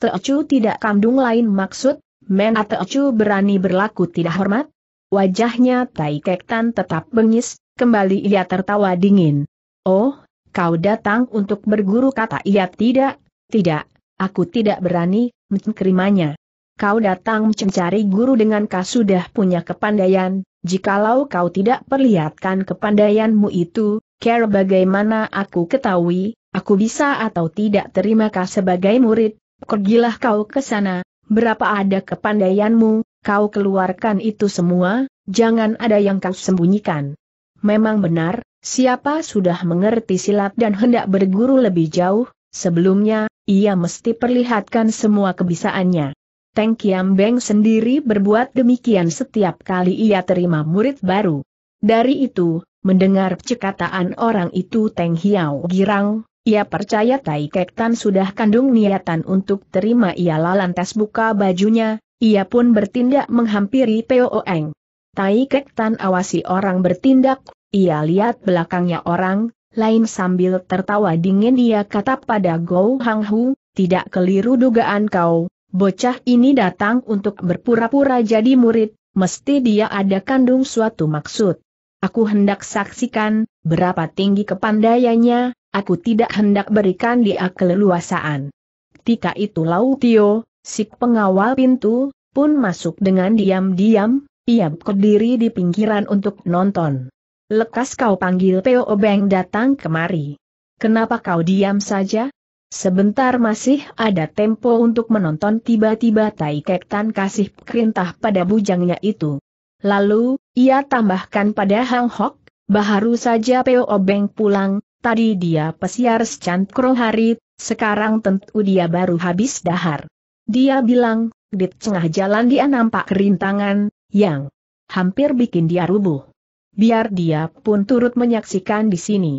Teocu tidak kandung lain maksud, men atau Teocu berani berlaku tidak hormat, Wajahnya Tai Kektan tetap bengis, kembali ia tertawa dingin. Oh, kau datang untuk berguru kata ia tidak, tidak, aku tidak berani, mencengkrimanya. Kau datang mencari guru dengan kau sudah punya kepandaian, jikalau kau tidak perlihatkan kepandaianmu itu, care bagaimana aku ketahui, aku bisa atau tidak terima kau sebagai murid, pergilah kau ke sana, berapa ada kepandaianmu, kau keluarkan itu semua, jangan ada yang kau sembunyikan. Memang benar, siapa sudah mengerti silat dan hendak berguru lebih jauh, sebelumnya, ia mesti perlihatkan semua kebisaannya. Teng Kiam Beng sendiri berbuat demikian setiap kali ia terima murid baru. Dari itu, mendengar cekataan orang itu Teng Hiao girang, ia percaya Tai Kek Tan sudah kandung niatan untuk terima ia lantas buka bajunya, ia pun bertindak menghampiri Peo Oeng. Tai Kek Tan awasi orang bertindak, ia lihat belakangnya orang, lain sambil tertawa dingin ia kata pada Gou Hang Hu, tidak keliru dugaan kau, bocah ini datang untuk berpura-pura jadi murid, mesti dia ada kandung suatu maksud. Aku hendak saksikan, berapa tinggi kepandaiannya, aku tidak hendak berikan dia keleluasaan. Ketika itu Lau Tio, Si pengawal pintu, pun masuk dengan diam-diam, ia berdiri di pinggiran untuk nonton. Lekas kau panggil Peo Obeng datang kemari. Kenapa kau diam saja? Sebentar masih ada tempo untuk menonton tiba-tiba Tai Kek tan kasih perintah pada bujangnya itu. Lalu, ia tambahkan pada Hang Hok, baharu saja Peo Obeng pulang, tadi dia pesiar secantkro hari, sekarang tentu dia baru habis dahar. Dia bilang, di tengah jalan dia nampak kerintangan, yang hampir bikin dia rubuh. Biar dia pun turut menyaksikan di sini.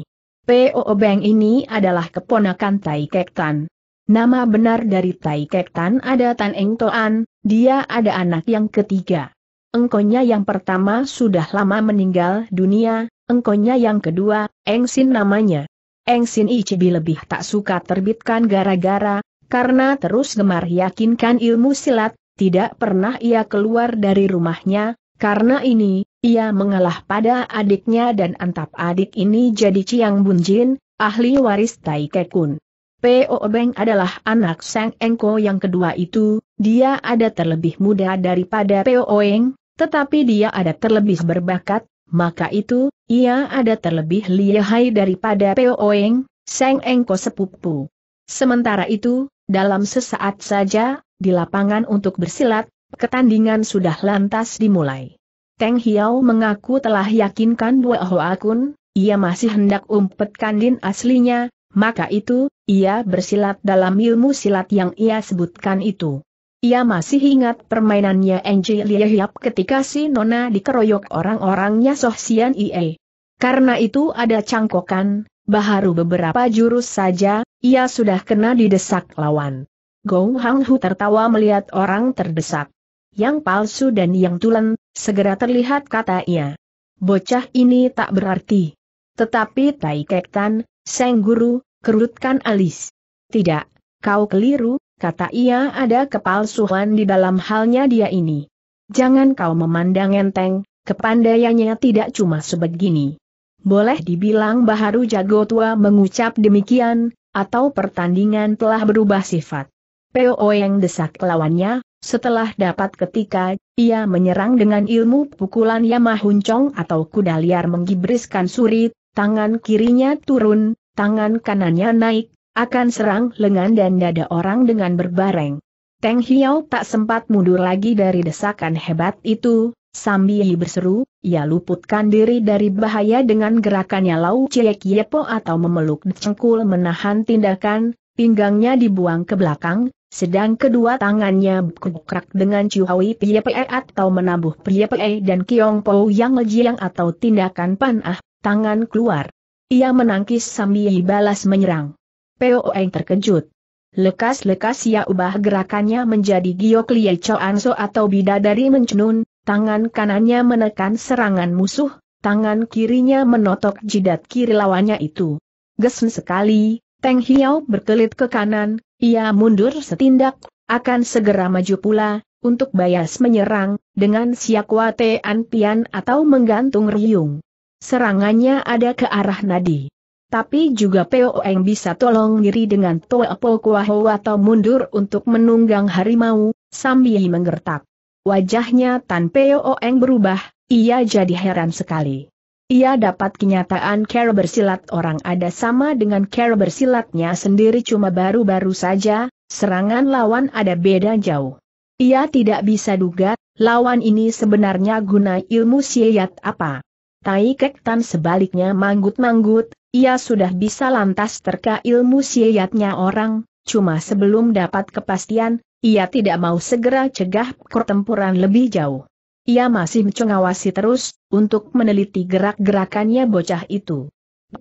POO Beng ini adalah keponakan Tai Tan. Nama benar dari Tai Tan ada Tan Eng Toan, dia ada anak yang ketiga. Engkonya yang pertama sudah lama meninggal dunia, engkonya yang kedua, Eng Sin namanya. Eng Sin Ichibi lebih tak suka terbitkan gara-gara, karena terus gemar yakinkan ilmu silat, tidak pernah ia keluar dari rumahnya, karena ini, ia mengalah pada adiknya dan antap adik ini jadi Ciang Bunjin, ahli waris Tai Kekun. P.O. Beng adalah anak Sang Engko yang kedua itu, dia ada terlebih muda daripada P.O. Eng, tetapi dia ada terlebih berbakat, maka itu, ia ada terlebih lihai daripada P.O. Eng, Sang Engko sepupu. Sementara itu, dalam sesaat saja, di lapangan untuk bersilat, ketandingan sudah lantas dimulai. Teng Hiao mengaku telah yakinkan dua ho akun, ia masih hendak umpet kandin aslinya, maka itu, ia bersilat dalam ilmu silat yang ia sebutkan itu. Ia masih ingat permainannya Enji Liehyap ketika si Nona dikeroyok orang-orangnya Soh Sian Ie. Karena itu ada cangkokan, baharu beberapa jurus saja, ia sudah kena didesak lawan. Gong Hang Hu tertawa melihat orang terdesak. Yang palsu dan yang tulen, segera terlihat kata ia. Bocah ini tak berarti. Tetapi Tai Kek Tan, Seng Guru, kerutkan alis. Tidak, kau keliru, kata ia ada kepalsuan di dalam halnya dia ini. Jangan kau memandang enteng, kepandaiannya tidak cuma sebegini. Boleh dibilang Baharu Jago Tua mengucap demikian, atau pertandingan telah berubah sifat. Po yang desak lawannya, setelah dapat ketika, ia menyerang dengan ilmu pukulan Yamahuncong atau kuda liar menggibriskan surit, tangan kirinya turun, tangan kanannya naik, akan serang lengan dan dada orang dengan berbareng. Teng Hiau tak sempat mundur lagi dari desakan hebat itu, Sambil berseru, ia luputkan diri dari bahaya dengan gerakannya Lau Ciek Yepo atau memeluk dicengkul menahan tindakan, pinggangnya dibuang ke belakang, sedang kedua tangannya berkukrak dengan Chuhawi Piepe atau menabuh Piepe dan Kiong Po yang lejiang atau tindakan panah, tangan keluar. Ia menangkis sambil balas menyerang. Peo Eng terkejut. Lekas-lekas ia ubah gerakannya menjadi giok lie so atau bidadari mencenun, Tangan kanannya menekan serangan musuh, tangan kirinya menotok jidat kiri lawannya itu. Gesen sekali, Teng Hiao berkelit ke kanan, ia mundur setindak, akan segera maju pula, untuk bayas menyerang, dengan siakuate anpian atau menggantung riung. Serangannya ada ke arah nadi. Tapi juga Poeng bisa tolong diri dengan Toa ho atau mundur untuk menunggang harimau, sambil menggertak. Wajahnya Tan Oeng berubah, ia jadi heran sekali. Ia dapat kenyataan cara bersilat orang ada sama dengan cara bersilatnya sendiri cuma baru-baru saja, serangan lawan ada beda jauh. Ia tidak bisa duga, lawan ini sebenarnya guna ilmu silat apa. Tai Kek Tan sebaliknya manggut-manggut, ia sudah bisa lantas terka ilmu silatnya orang, cuma sebelum dapat kepastian, ia tidak mau segera cegah pertempuran lebih jauh. Ia masih mengawasi terus, untuk meneliti gerak-gerakannya bocah itu.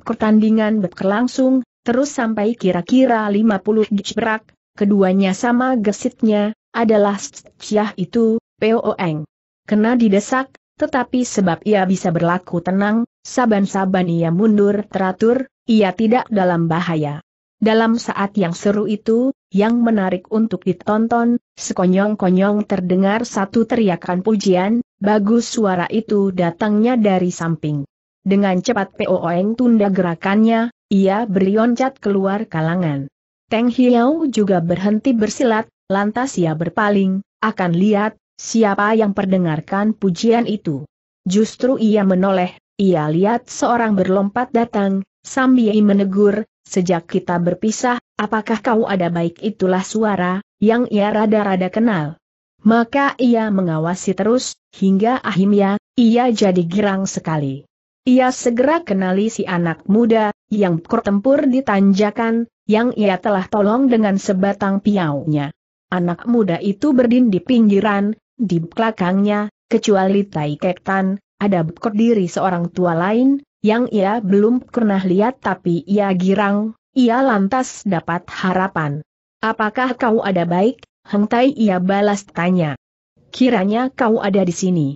Pertandingan berlangsung, terus sampai kira-kira 50 gejbrak, keduanya sama gesitnya, adalah Syah itu, P.O.O.Eng. Kena didesak, tetapi sebab ia bisa berlaku tenang, saban-saban ia mundur teratur, ia tidak dalam bahaya. Dalam saat yang seru itu, yang menarik untuk ditonton, sekonyong-konyong terdengar satu teriakan pujian, bagus suara itu datangnya dari samping. Dengan cepat Pooeng tunda gerakannya, ia berloncat keluar kalangan. Teng Hiau juga berhenti bersilat, lantas ia berpaling, akan lihat, siapa yang perdengarkan pujian itu. Justru ia menoleh, ia lihat seorang berlompat datang, sambil menegur, Sejak kita berpisah, apakah kau ada baik itulah suara, yang ia rada-rada kenal. Maka ia mengawasi terus, hingga akhirnya, ia jadi girang sekali. Ia segera kenali si anak muda, yang bertempur di tanjakan, yang ia telah tolong dengan sebatang piaunya. Anak muda itu berdiri di pinggiran, di belakangnya, kecuali Tai Kek Tan ada berdiri seorang tua lain, yang ia belum pernah lihat tapi ia girang, ia lantas dapat harapan. Apakah kau ada baik? Hengtai ia balas tanya. Kiranya kau ada di sini.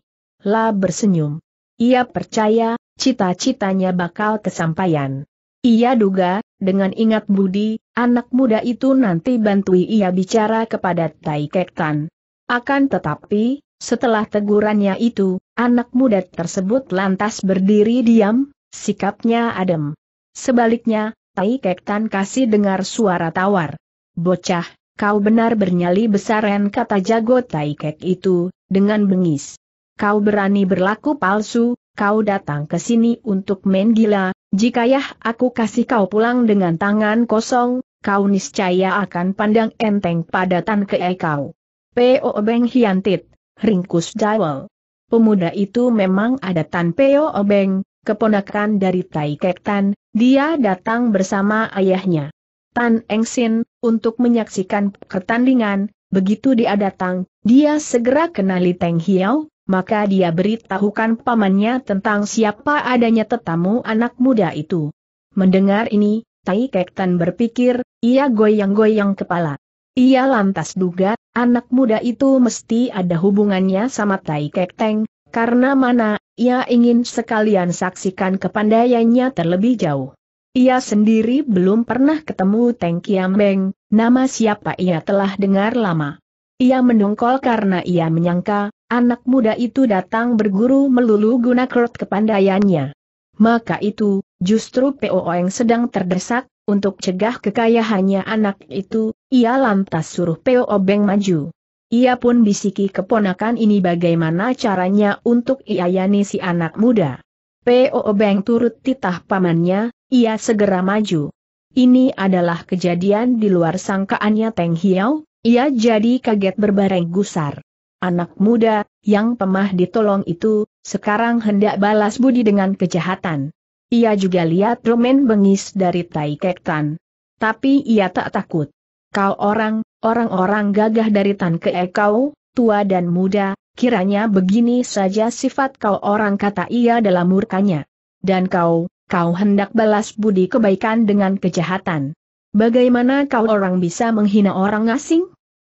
La bersenyum. Ia percaya, cita-citanya bakal kesampaian. Ia duga, dengan ingat budi, anak muda itu nanti bantui ia bicara kepada Tai Kektan. Akan tetapi, setelah tegurannya itu, anak muda tersebut lantas berdiri diam, Sikapnya adem. Sebaliknya, Tai Kek Tan kasih dengar suara tawar. Bocah, kau benar bernyali besaran kata jago Tai Kek itu, dengan bengis. Kau berani berlaku palsu, kau datang ke sini untuk main gila, jika ya, aku kasih kau pulang dengan tangan kosong, kau niscaya akan pandang enteng pada Tan Kek kau. P.O. Beng Hiantit, Ringkus Jawel. Pemuda itu memang ada Tan Peo Obeng, keponakan dari Tai Kek Tan, dia datang bersama ayahnya. Tan Eng Sin, untuk menyaksikan pertandingan, begitu dia datang, dia segera kenali Teng Hiao, maka dia beritahukan pamannya tentang siapa adanya tetamu anak muda itu. Mendengar ini, Tai Kek Tan berpikir, ia goyang-goyang kepala. Ia lantas duga, anak muda itu mesti ada hubungannya sama Tai Kek Teng, karena mana, ia ingin sekalian saksikan kepandaiannya terlebih jauh. Ia sendiri belum pernah ketemu Teng Kiambeng, nama siapa ia telah dengar lama. Ia mendongkol karena ia menyangka, anak muda itu datang berguru melulu guna kerut kepandaiannya. Maka itu, justru Oeng sedang terdesak, untuk cegah kekayaannya anak itu, ia lantas suruh Peo Beng maju. Ia pun bisiki keponakan ini bagaimana caranya untuk iayani si anak muda. P.O. Beng turut titah pamannya, ia segera maju. Ini adalah kejadian di luar sangkaannya Teng Hiao, ia jadi kaget berbareng gusar. Anak muda, yang pemah ditolong itu, sekarang hendak balas budi dengan kejahatan. Ia juga lihat Romen bengis dari Tai Kektan. Tapi ia tak takut. Kau orang, Orang-orang gagah dari Tan Ke Ekau, tua dan muda, kiranya begini saja sifat kau orang kata ia dalam murkanya. Dan kau, kau hendak balas budi kebaikan dengan kejahatan. Bagaimana kau orang bisa menghina orang asing?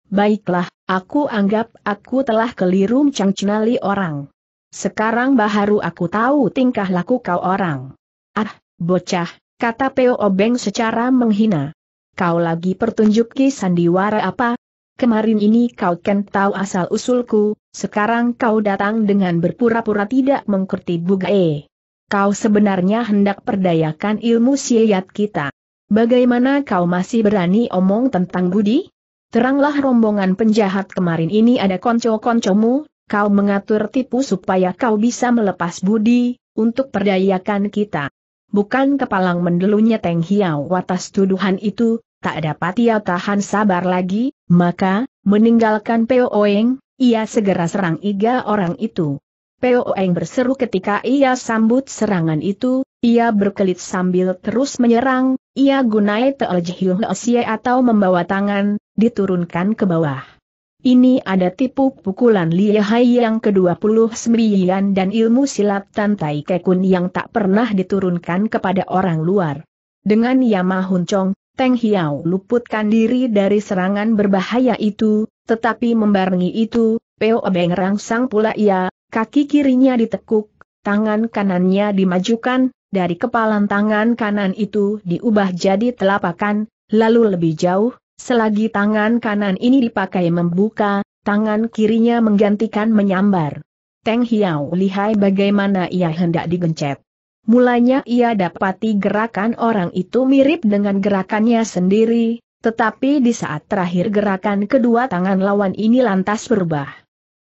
Baiklah, aku anggap aku telah keliru mencangcinali orang. Sekarang baharu aku tahu tingkah laku kau orang. Ah, bocah, kata Peo Obeng secara menghina kau lagi pertunjuki sandiwara apa? Kemarin ini kau kan tahu asal-usulku, sekarang kau datang dengan berpura-pura tidak mengerti bugae. Kau sebenarnya hendak perdayakan ilmu siayat kita. Bagaimana kau masih berani omong tentang budi? Teranglah rombongan penjahat kemarin ini ada konco-koncomu, kau mengatur tipu supaya kau bisa melepas budi, untuk perdayakan kita bukan kepalang mendelunya Teng hiau. atas tuduhan itu, tak dapat ia tahan sabar lagi, maka, meninggalkan Peo Oeng, ia segera serang iga orang itu. Peo Oeng berseru ketika ia sambut serangan itu, ia berkelit sambil terus menyerang, ia gunai Teol jihil atau membawa tangan, diturunkan ke bawah. Ini ada tipu pukulan lihai yang ke-29 dan ilmu silat Tantai Kekun yang tak pernah diturunkan kepada orang luar. Dengan Yama Huncong, Teng Hiao luputkan diri dari serangan berbahaya itu, tetapi membarengi itu, Peo Beng rangsang pula ia, kaki kirinya ditekuk, tangan kanannya dimajukan, dari kepalan tangan kanan itu diubah jadi telapakan, lalu lebih jauh, Selagi tangan kanan ini dipakai membuka, tangan kirinya menggantikan menyambar. Teng Hiao lihai bagaimana ia hendak digencet. Mulanya ia dapati gerakan orang itu mirip dengan gerakannya sendiri, tetapi di saat terakhir gerakan kedua tangan lawan ini lantas berubah.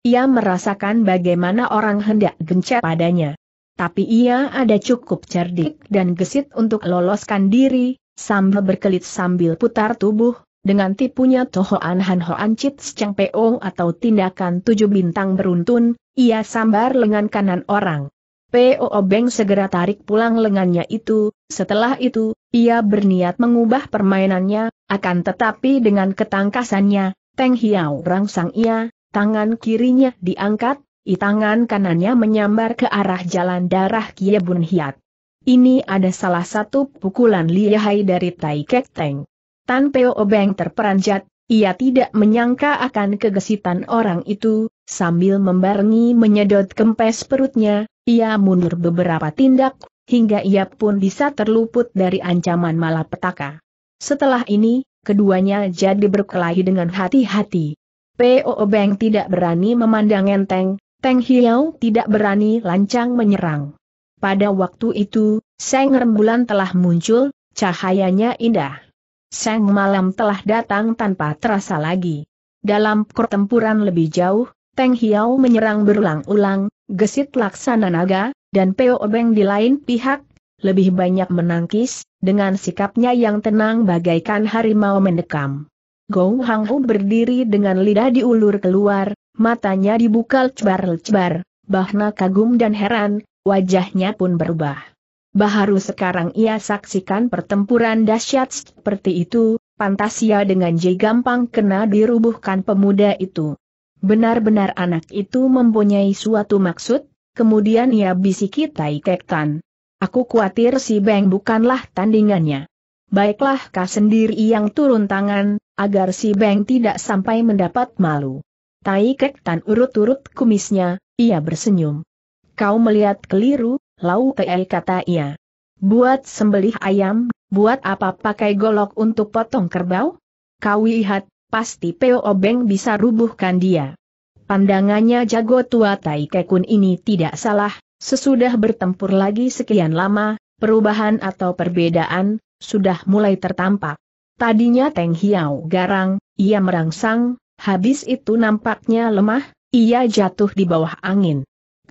Ia merasakan bagaimana orang hendak gencet padanya. Tapi ia ada cukup cerdik dan gesit untuk loloskan diri, sambil berkelit sambil putar tubuh, dengan tipunya Tohoan Han Hoan Chit Chang Po atau tindakan tujuh bintang beruntun, ia sambar lengan kanan orang. Po Obeng segera tarik pulang lengannya itu, setelah itu, ia berniat mengubah permainannya, akan tetapi dengan ketangkasannya, Teng Hiao rangsang ia, tangan kirinya diangkat, i tangan kanannya menyambar ke arah jalan darah Kiebun Bun Hiat. Ini ada salah satu pukulan lihai dari Tai Kek Teng. Tan Peo Obeng terperanjat, ia tidak menyangka akan kegesitan orang itu, sambil membarengi menyedot kempes perutnya, ia mundur beberapa tindak, hingga ia pun bisa terluput dari ancaman malapetaka. Setelah ini, keduanya jadi berkelahi dengan hati-hati. Peo Obeng tidak berani memandang enteng, Teng Hiau tidak berani lancang menyerang. Pada waktu itu, Seng Rembulan telah muncul, cahayanya indah. Sang malam telah datang tanpa terasa lagi. Dalam pertempuran lebih jauh, Teng Hiao menyerang berulang-ulang, gesit laksana naga, dan Peo Obeng di lain pihak, lebih banyak menangkis, dengan sikapnya yang tenang bagaikan harimau mendekam. Gou Hang U berdiri dengan lidah diulur keluar, matanya dibuka cebar-cebar, bahna kagum dan heran, wajahnya pun berubah. Baharu sekarang ia saksikan pertempuran dahsyat seperti itu, pantas ia dengan J gampang kena dirubuhkan pemuda itu. Benar-benar anak itu mempunyai suatu maksud, kemudian ia bisiki Tai Kektan. Aku khawatir si Beng bukanlah tandingannya. Baiklah kau sendiri yang turun tangan, agar si Beng tidak sampai mendapat malu. Tai Kektan urut-urut kumisnya, ia bersenyum. Kau melihat keliru, Lau Pei kata ia. Buat sembelih ayam, buat apa pakai golok untuk potong kerbau? Kau lihat, pasti Peo Obeng bisa rubuhkan dia. Pandangannya jago tua Tai Kekun ini tidak salah, sesudah bertempur lagi sekian lama, perubahan atau perbedaan, sudah mulai tertampak. Tadinya Teng Hiao garang, ia merangsang, habis itu nampaknya lemah, ia jatuh di bawah angin.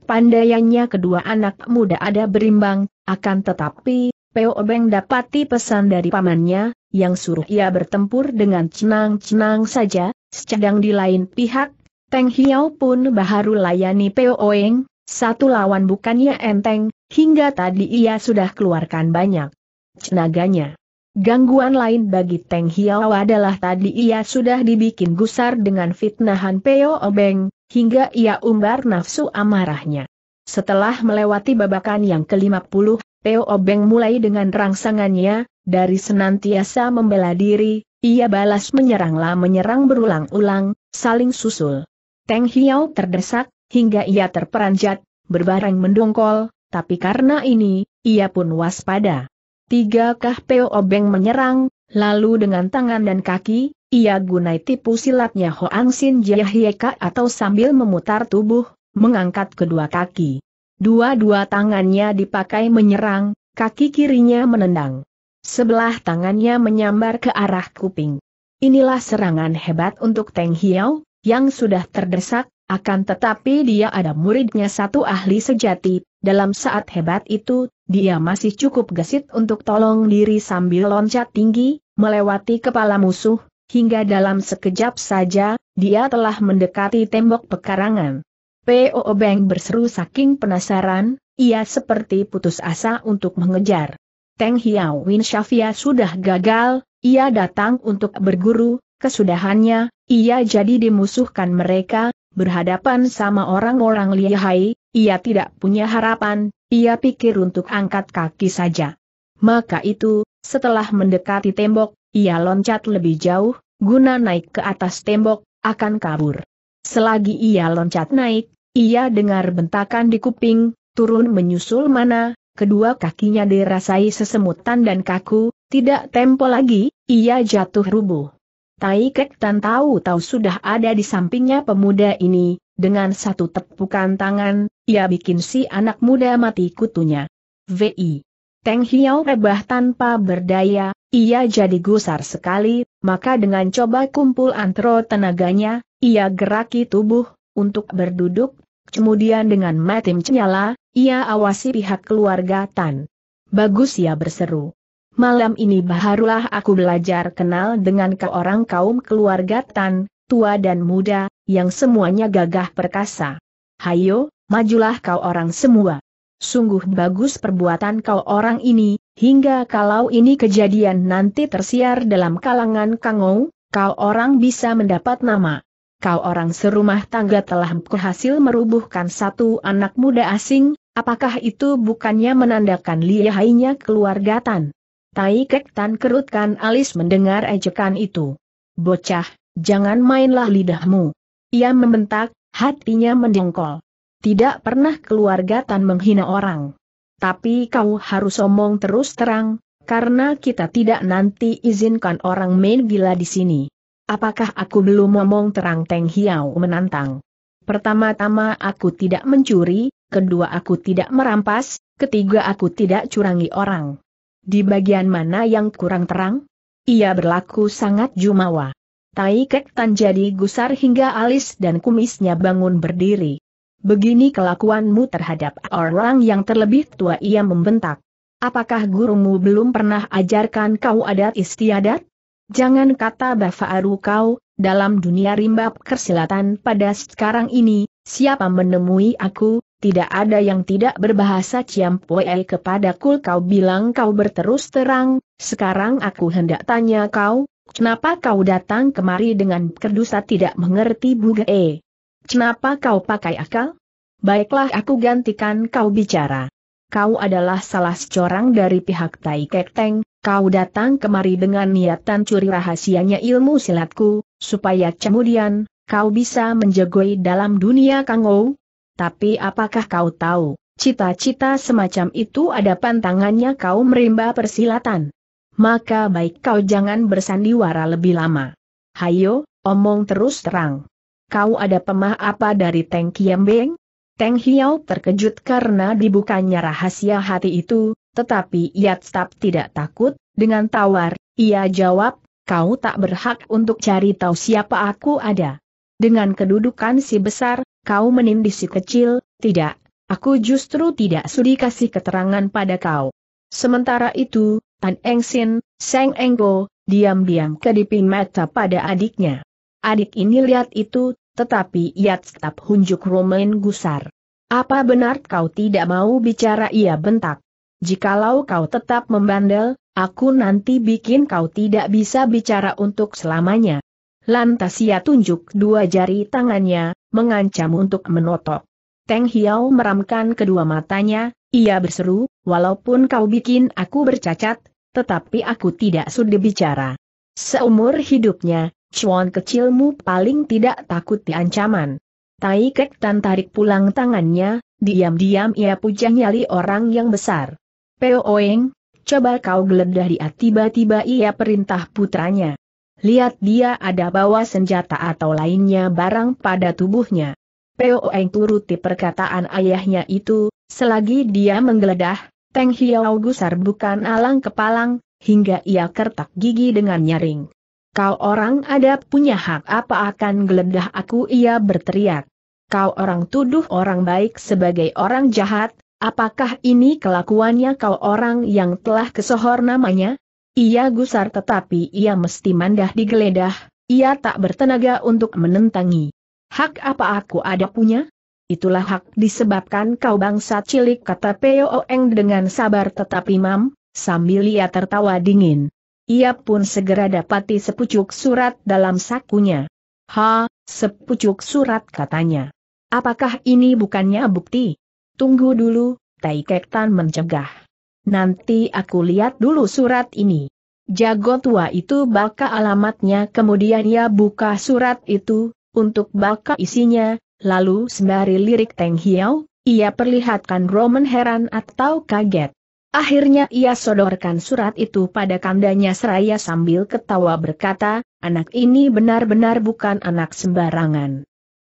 Pandaiannya kedua anak muda ada berimbang, akan tetapi, Peo Beng dapati pesan dari pamannya, yang suruh ia bertempur dengan cenang-cenang saja, sedang di lain pihak, Teng Hiao pun baru layani Peo Oeng, satu lawan bukannya enteng, hingga tadi ia sudah keluarkan banyak tenaganya. Gangguan lain bagi Teng Hiao adalah tadi ia sudah dibikin gusar dengan fitnahan Peo Obeng, hingga ia umbar nafsu amarahnya. Setelah melewati babakan yang ke-50, Peo Obeng mulai dengan rangsangannya, dari senantiasa membela diri, ia balas menyeranglah menyerang berulang-ulang, saling susul. Teng Hiao terdesak, hingga ia terperanjat, berbareng mendongkol, tapi karena ini, ia pun waspada. Tiga kah peo Obeng menyerang, lalu dengan tangan dan kaki, ia gunai tipu silatnya Hoang Sin Jiahyeka atau sambil memutar tubuh, mengangkat kedua kaki. Dua-dua tangannya dipakai menyerang, kaki kirinya menendang. Sebelah tangannya menyambar ke arah kuping. Inilah serangan hebat untuk Teng Hiao, yang sudah terdesak, akan tetapi dia ada muridnya satu ahli sejati, dalam saat hebat itu, dia masih cukup gesit untuk tolong diri sambil loncat tinggi, melewati kepala musuh, hingga dalam sekejap saja, dia telah mendekati tembok pekarangan. P.O. Beng berseru saking penasaran, ia seperti putus asa untuk mengejar. Teng Hiao Win Shafia sudah gagal, ia datang untuk berguru, kesudahannya, ia jadi dimusuhkan mereka, berhadapan sama orang-orang lihai, ia tidak punya harapan, ia pikir untuk angkat kaki saja. Maka itu, setelah mendekati tembok, ia loncat lebih jauh, guna naik ke atas tembok, akan kabur. Selagi ia loncat naik, ia dengar bentakan di kuping, turun menyusul mana, kedua kakinya dirasai sesemutan dan kaku, tidak tempo lagi, ia jatuh rubuh. Tai Kek Tan tahu-tahu sudah ada di sampingnya pemuda ini, dengan satu tepukan tangan, ia bikin si anak muda mati kutunya. VI. Teng Hiao rebah tanpa berdaya, ia jadi gusar sekali, maka dengan coba kumpul antro tenaganya, ia geraki tubuh, untuk berduduk, kemudian dengan matim cenyala, ia awasi pihak keluarga Tan. Bagus ia berseru. Malam ini baharulah aku belajar kenal dengan ke orang kaum keluarga Tan, tua dan muda, yang semuanya gagah perkasa. Hayo, majulah kau orang semua. Sungguh bagus perbuatan kau orang ini, hingga kalau ini kejadian nanti tersiar dalam kalangan kangou, kau orang bisa mendapat nama. Kau orang serumah tangga telah berhasil merubuhkan satu anak muda asing, apakah itu bukannya menandakan lihainya keluarga Tan? Tai Kek Tan kerutkan alis mendengar ejekan itu. Bocah, jangan mainlah lidahmu. Ia membentak, hatinya mendengkol. Tidak pernah keluarga Tan menghina orang. Tapi kau harus omong terus terang, karena kita tidak nanti izinkan orang main gila di sini. Apakah aku belum omong terang Teng Hiau menantang? Pertama-tama aku tidak mencuri, kedua aku tidak merampas, ketiga aku tidak curangi orang. Di bagian mana yang kurang terang? Ia berlaku sangat jumawa. Tai Kek Tan jadi gusar hingga alis dan kumisnya bangun berdiri. Begini kelakuanmu terhadap orang yang terlebih tua ia membentak. Apakah gurumu belum pernah ajarkan kau adat istiadat? Jangan kata Bafaaru kau, dalam dunia rimba kersilatan pada sekarang ini, siapa menemui aku, tidak ada yang tidak berbahasa kepada kepadaku kau bilang kau berterus terang, sekarang aku hendak tanya kau, kenapa kau datang kemari dengan kerdusa tidak mengerti buge? Kenapa kau pakai akal? Baiklah aku gantikan kau bicara. Kau adalah salah seorang dari pihak Tai Kek Teng, kau datang kemari dengan niatan curi rahasianya ilmu silatku, supaya kemudian, kau bisa menjagoi dalam dunia kangou. Tapi apakah kau tahu, cita-cita semacam itu ada pantangannya kau merimba persilatan? Maka baik kau jangan bersandiwara lebih lama. Hayo, omong terus terang kau ada pemah apa dari Teng beng? Teng hiau terkejut karena dibukanya rahasia hati itu, tetapi ia tetap tidak takut, dengan tawar, ia jawab, kau tak berhak untuk cari tahu siapa aku ada. Dengan kedudukan si besar, kau menindih si kecil, tidak, aku justru tidak sudi kasih keterangan pada kau. Sementara itu, Tan Eng Engsin, Seng Enggo, diam-diam kedipin mata pada adiknya. Adik ini lihat itu, tetapi ia tetap hunjuk Romain gusar. Apa benar kau tidak mau bicara ia bentak? Jikalau kau tetap membandel, aku nanti bikin kau tidak bisa bicara untuk selamanya. Lantas ia tunjuk dua jari tangannya, mengancam untuk menotok. Teng Hiao meramkan kedua matanya, ia berseru, walaupun kau bikin aku bercacat, tetapi aku tidak sudi bicara. Seumur hidupnya, Cuan kecilmu paling tidak takut diancaman. Tai Kek Tan tarik pulang tangannya, diam-diam ia puja nyali orang yang besar. Peo Oeng, coba kau geledah dia tiba-tiba ia perintah putranya. Lihat dia ada bawa senjata atau lainnya barang pada tubuhnya. Peo Oeng turuti perkataan ayahnya itu, selagi dia menggeledah, Teng Hiao gusar bukan alang kepalang, hingga ia kertak gigi dengan nyaring. Kau orang ada punya hak apa akan geledah aku ia berteriak. Kau orang tuduh orang baik sebagai orang jahat, apakah ini kelakuannya kau orang yang telah kesohor namanya? Ia gusar tetapi ia mesti mandah digeledah, ia tak bertenaga untuk menentangi. Hak apa aku ada punya? Itulah hak disebabkan kau bangsa cilik kata Peo Eng dengan sabar tetapi Mam, sambil ia tertawa dingin. Ia pun segera dapati sepucuk surat dalam sakunya. Ha, sepucuk surat katanya. Apakah ini bukannya bukti? Tunggu dulu, Tan mencegah. Nanti aku lihat dulu surat ini. Jago tua itu baca alamatnya kemudian ia buka surat itu, untuk baca isinya, lalu sembari lirik Teng Hiao, ia perlihatkan Roman heran atau kaget. Akhirnya ia sodorkan surat itu pada kandanya seraya sambil ketawa berkata, anak ini benar-benar bukan anak sembarangan.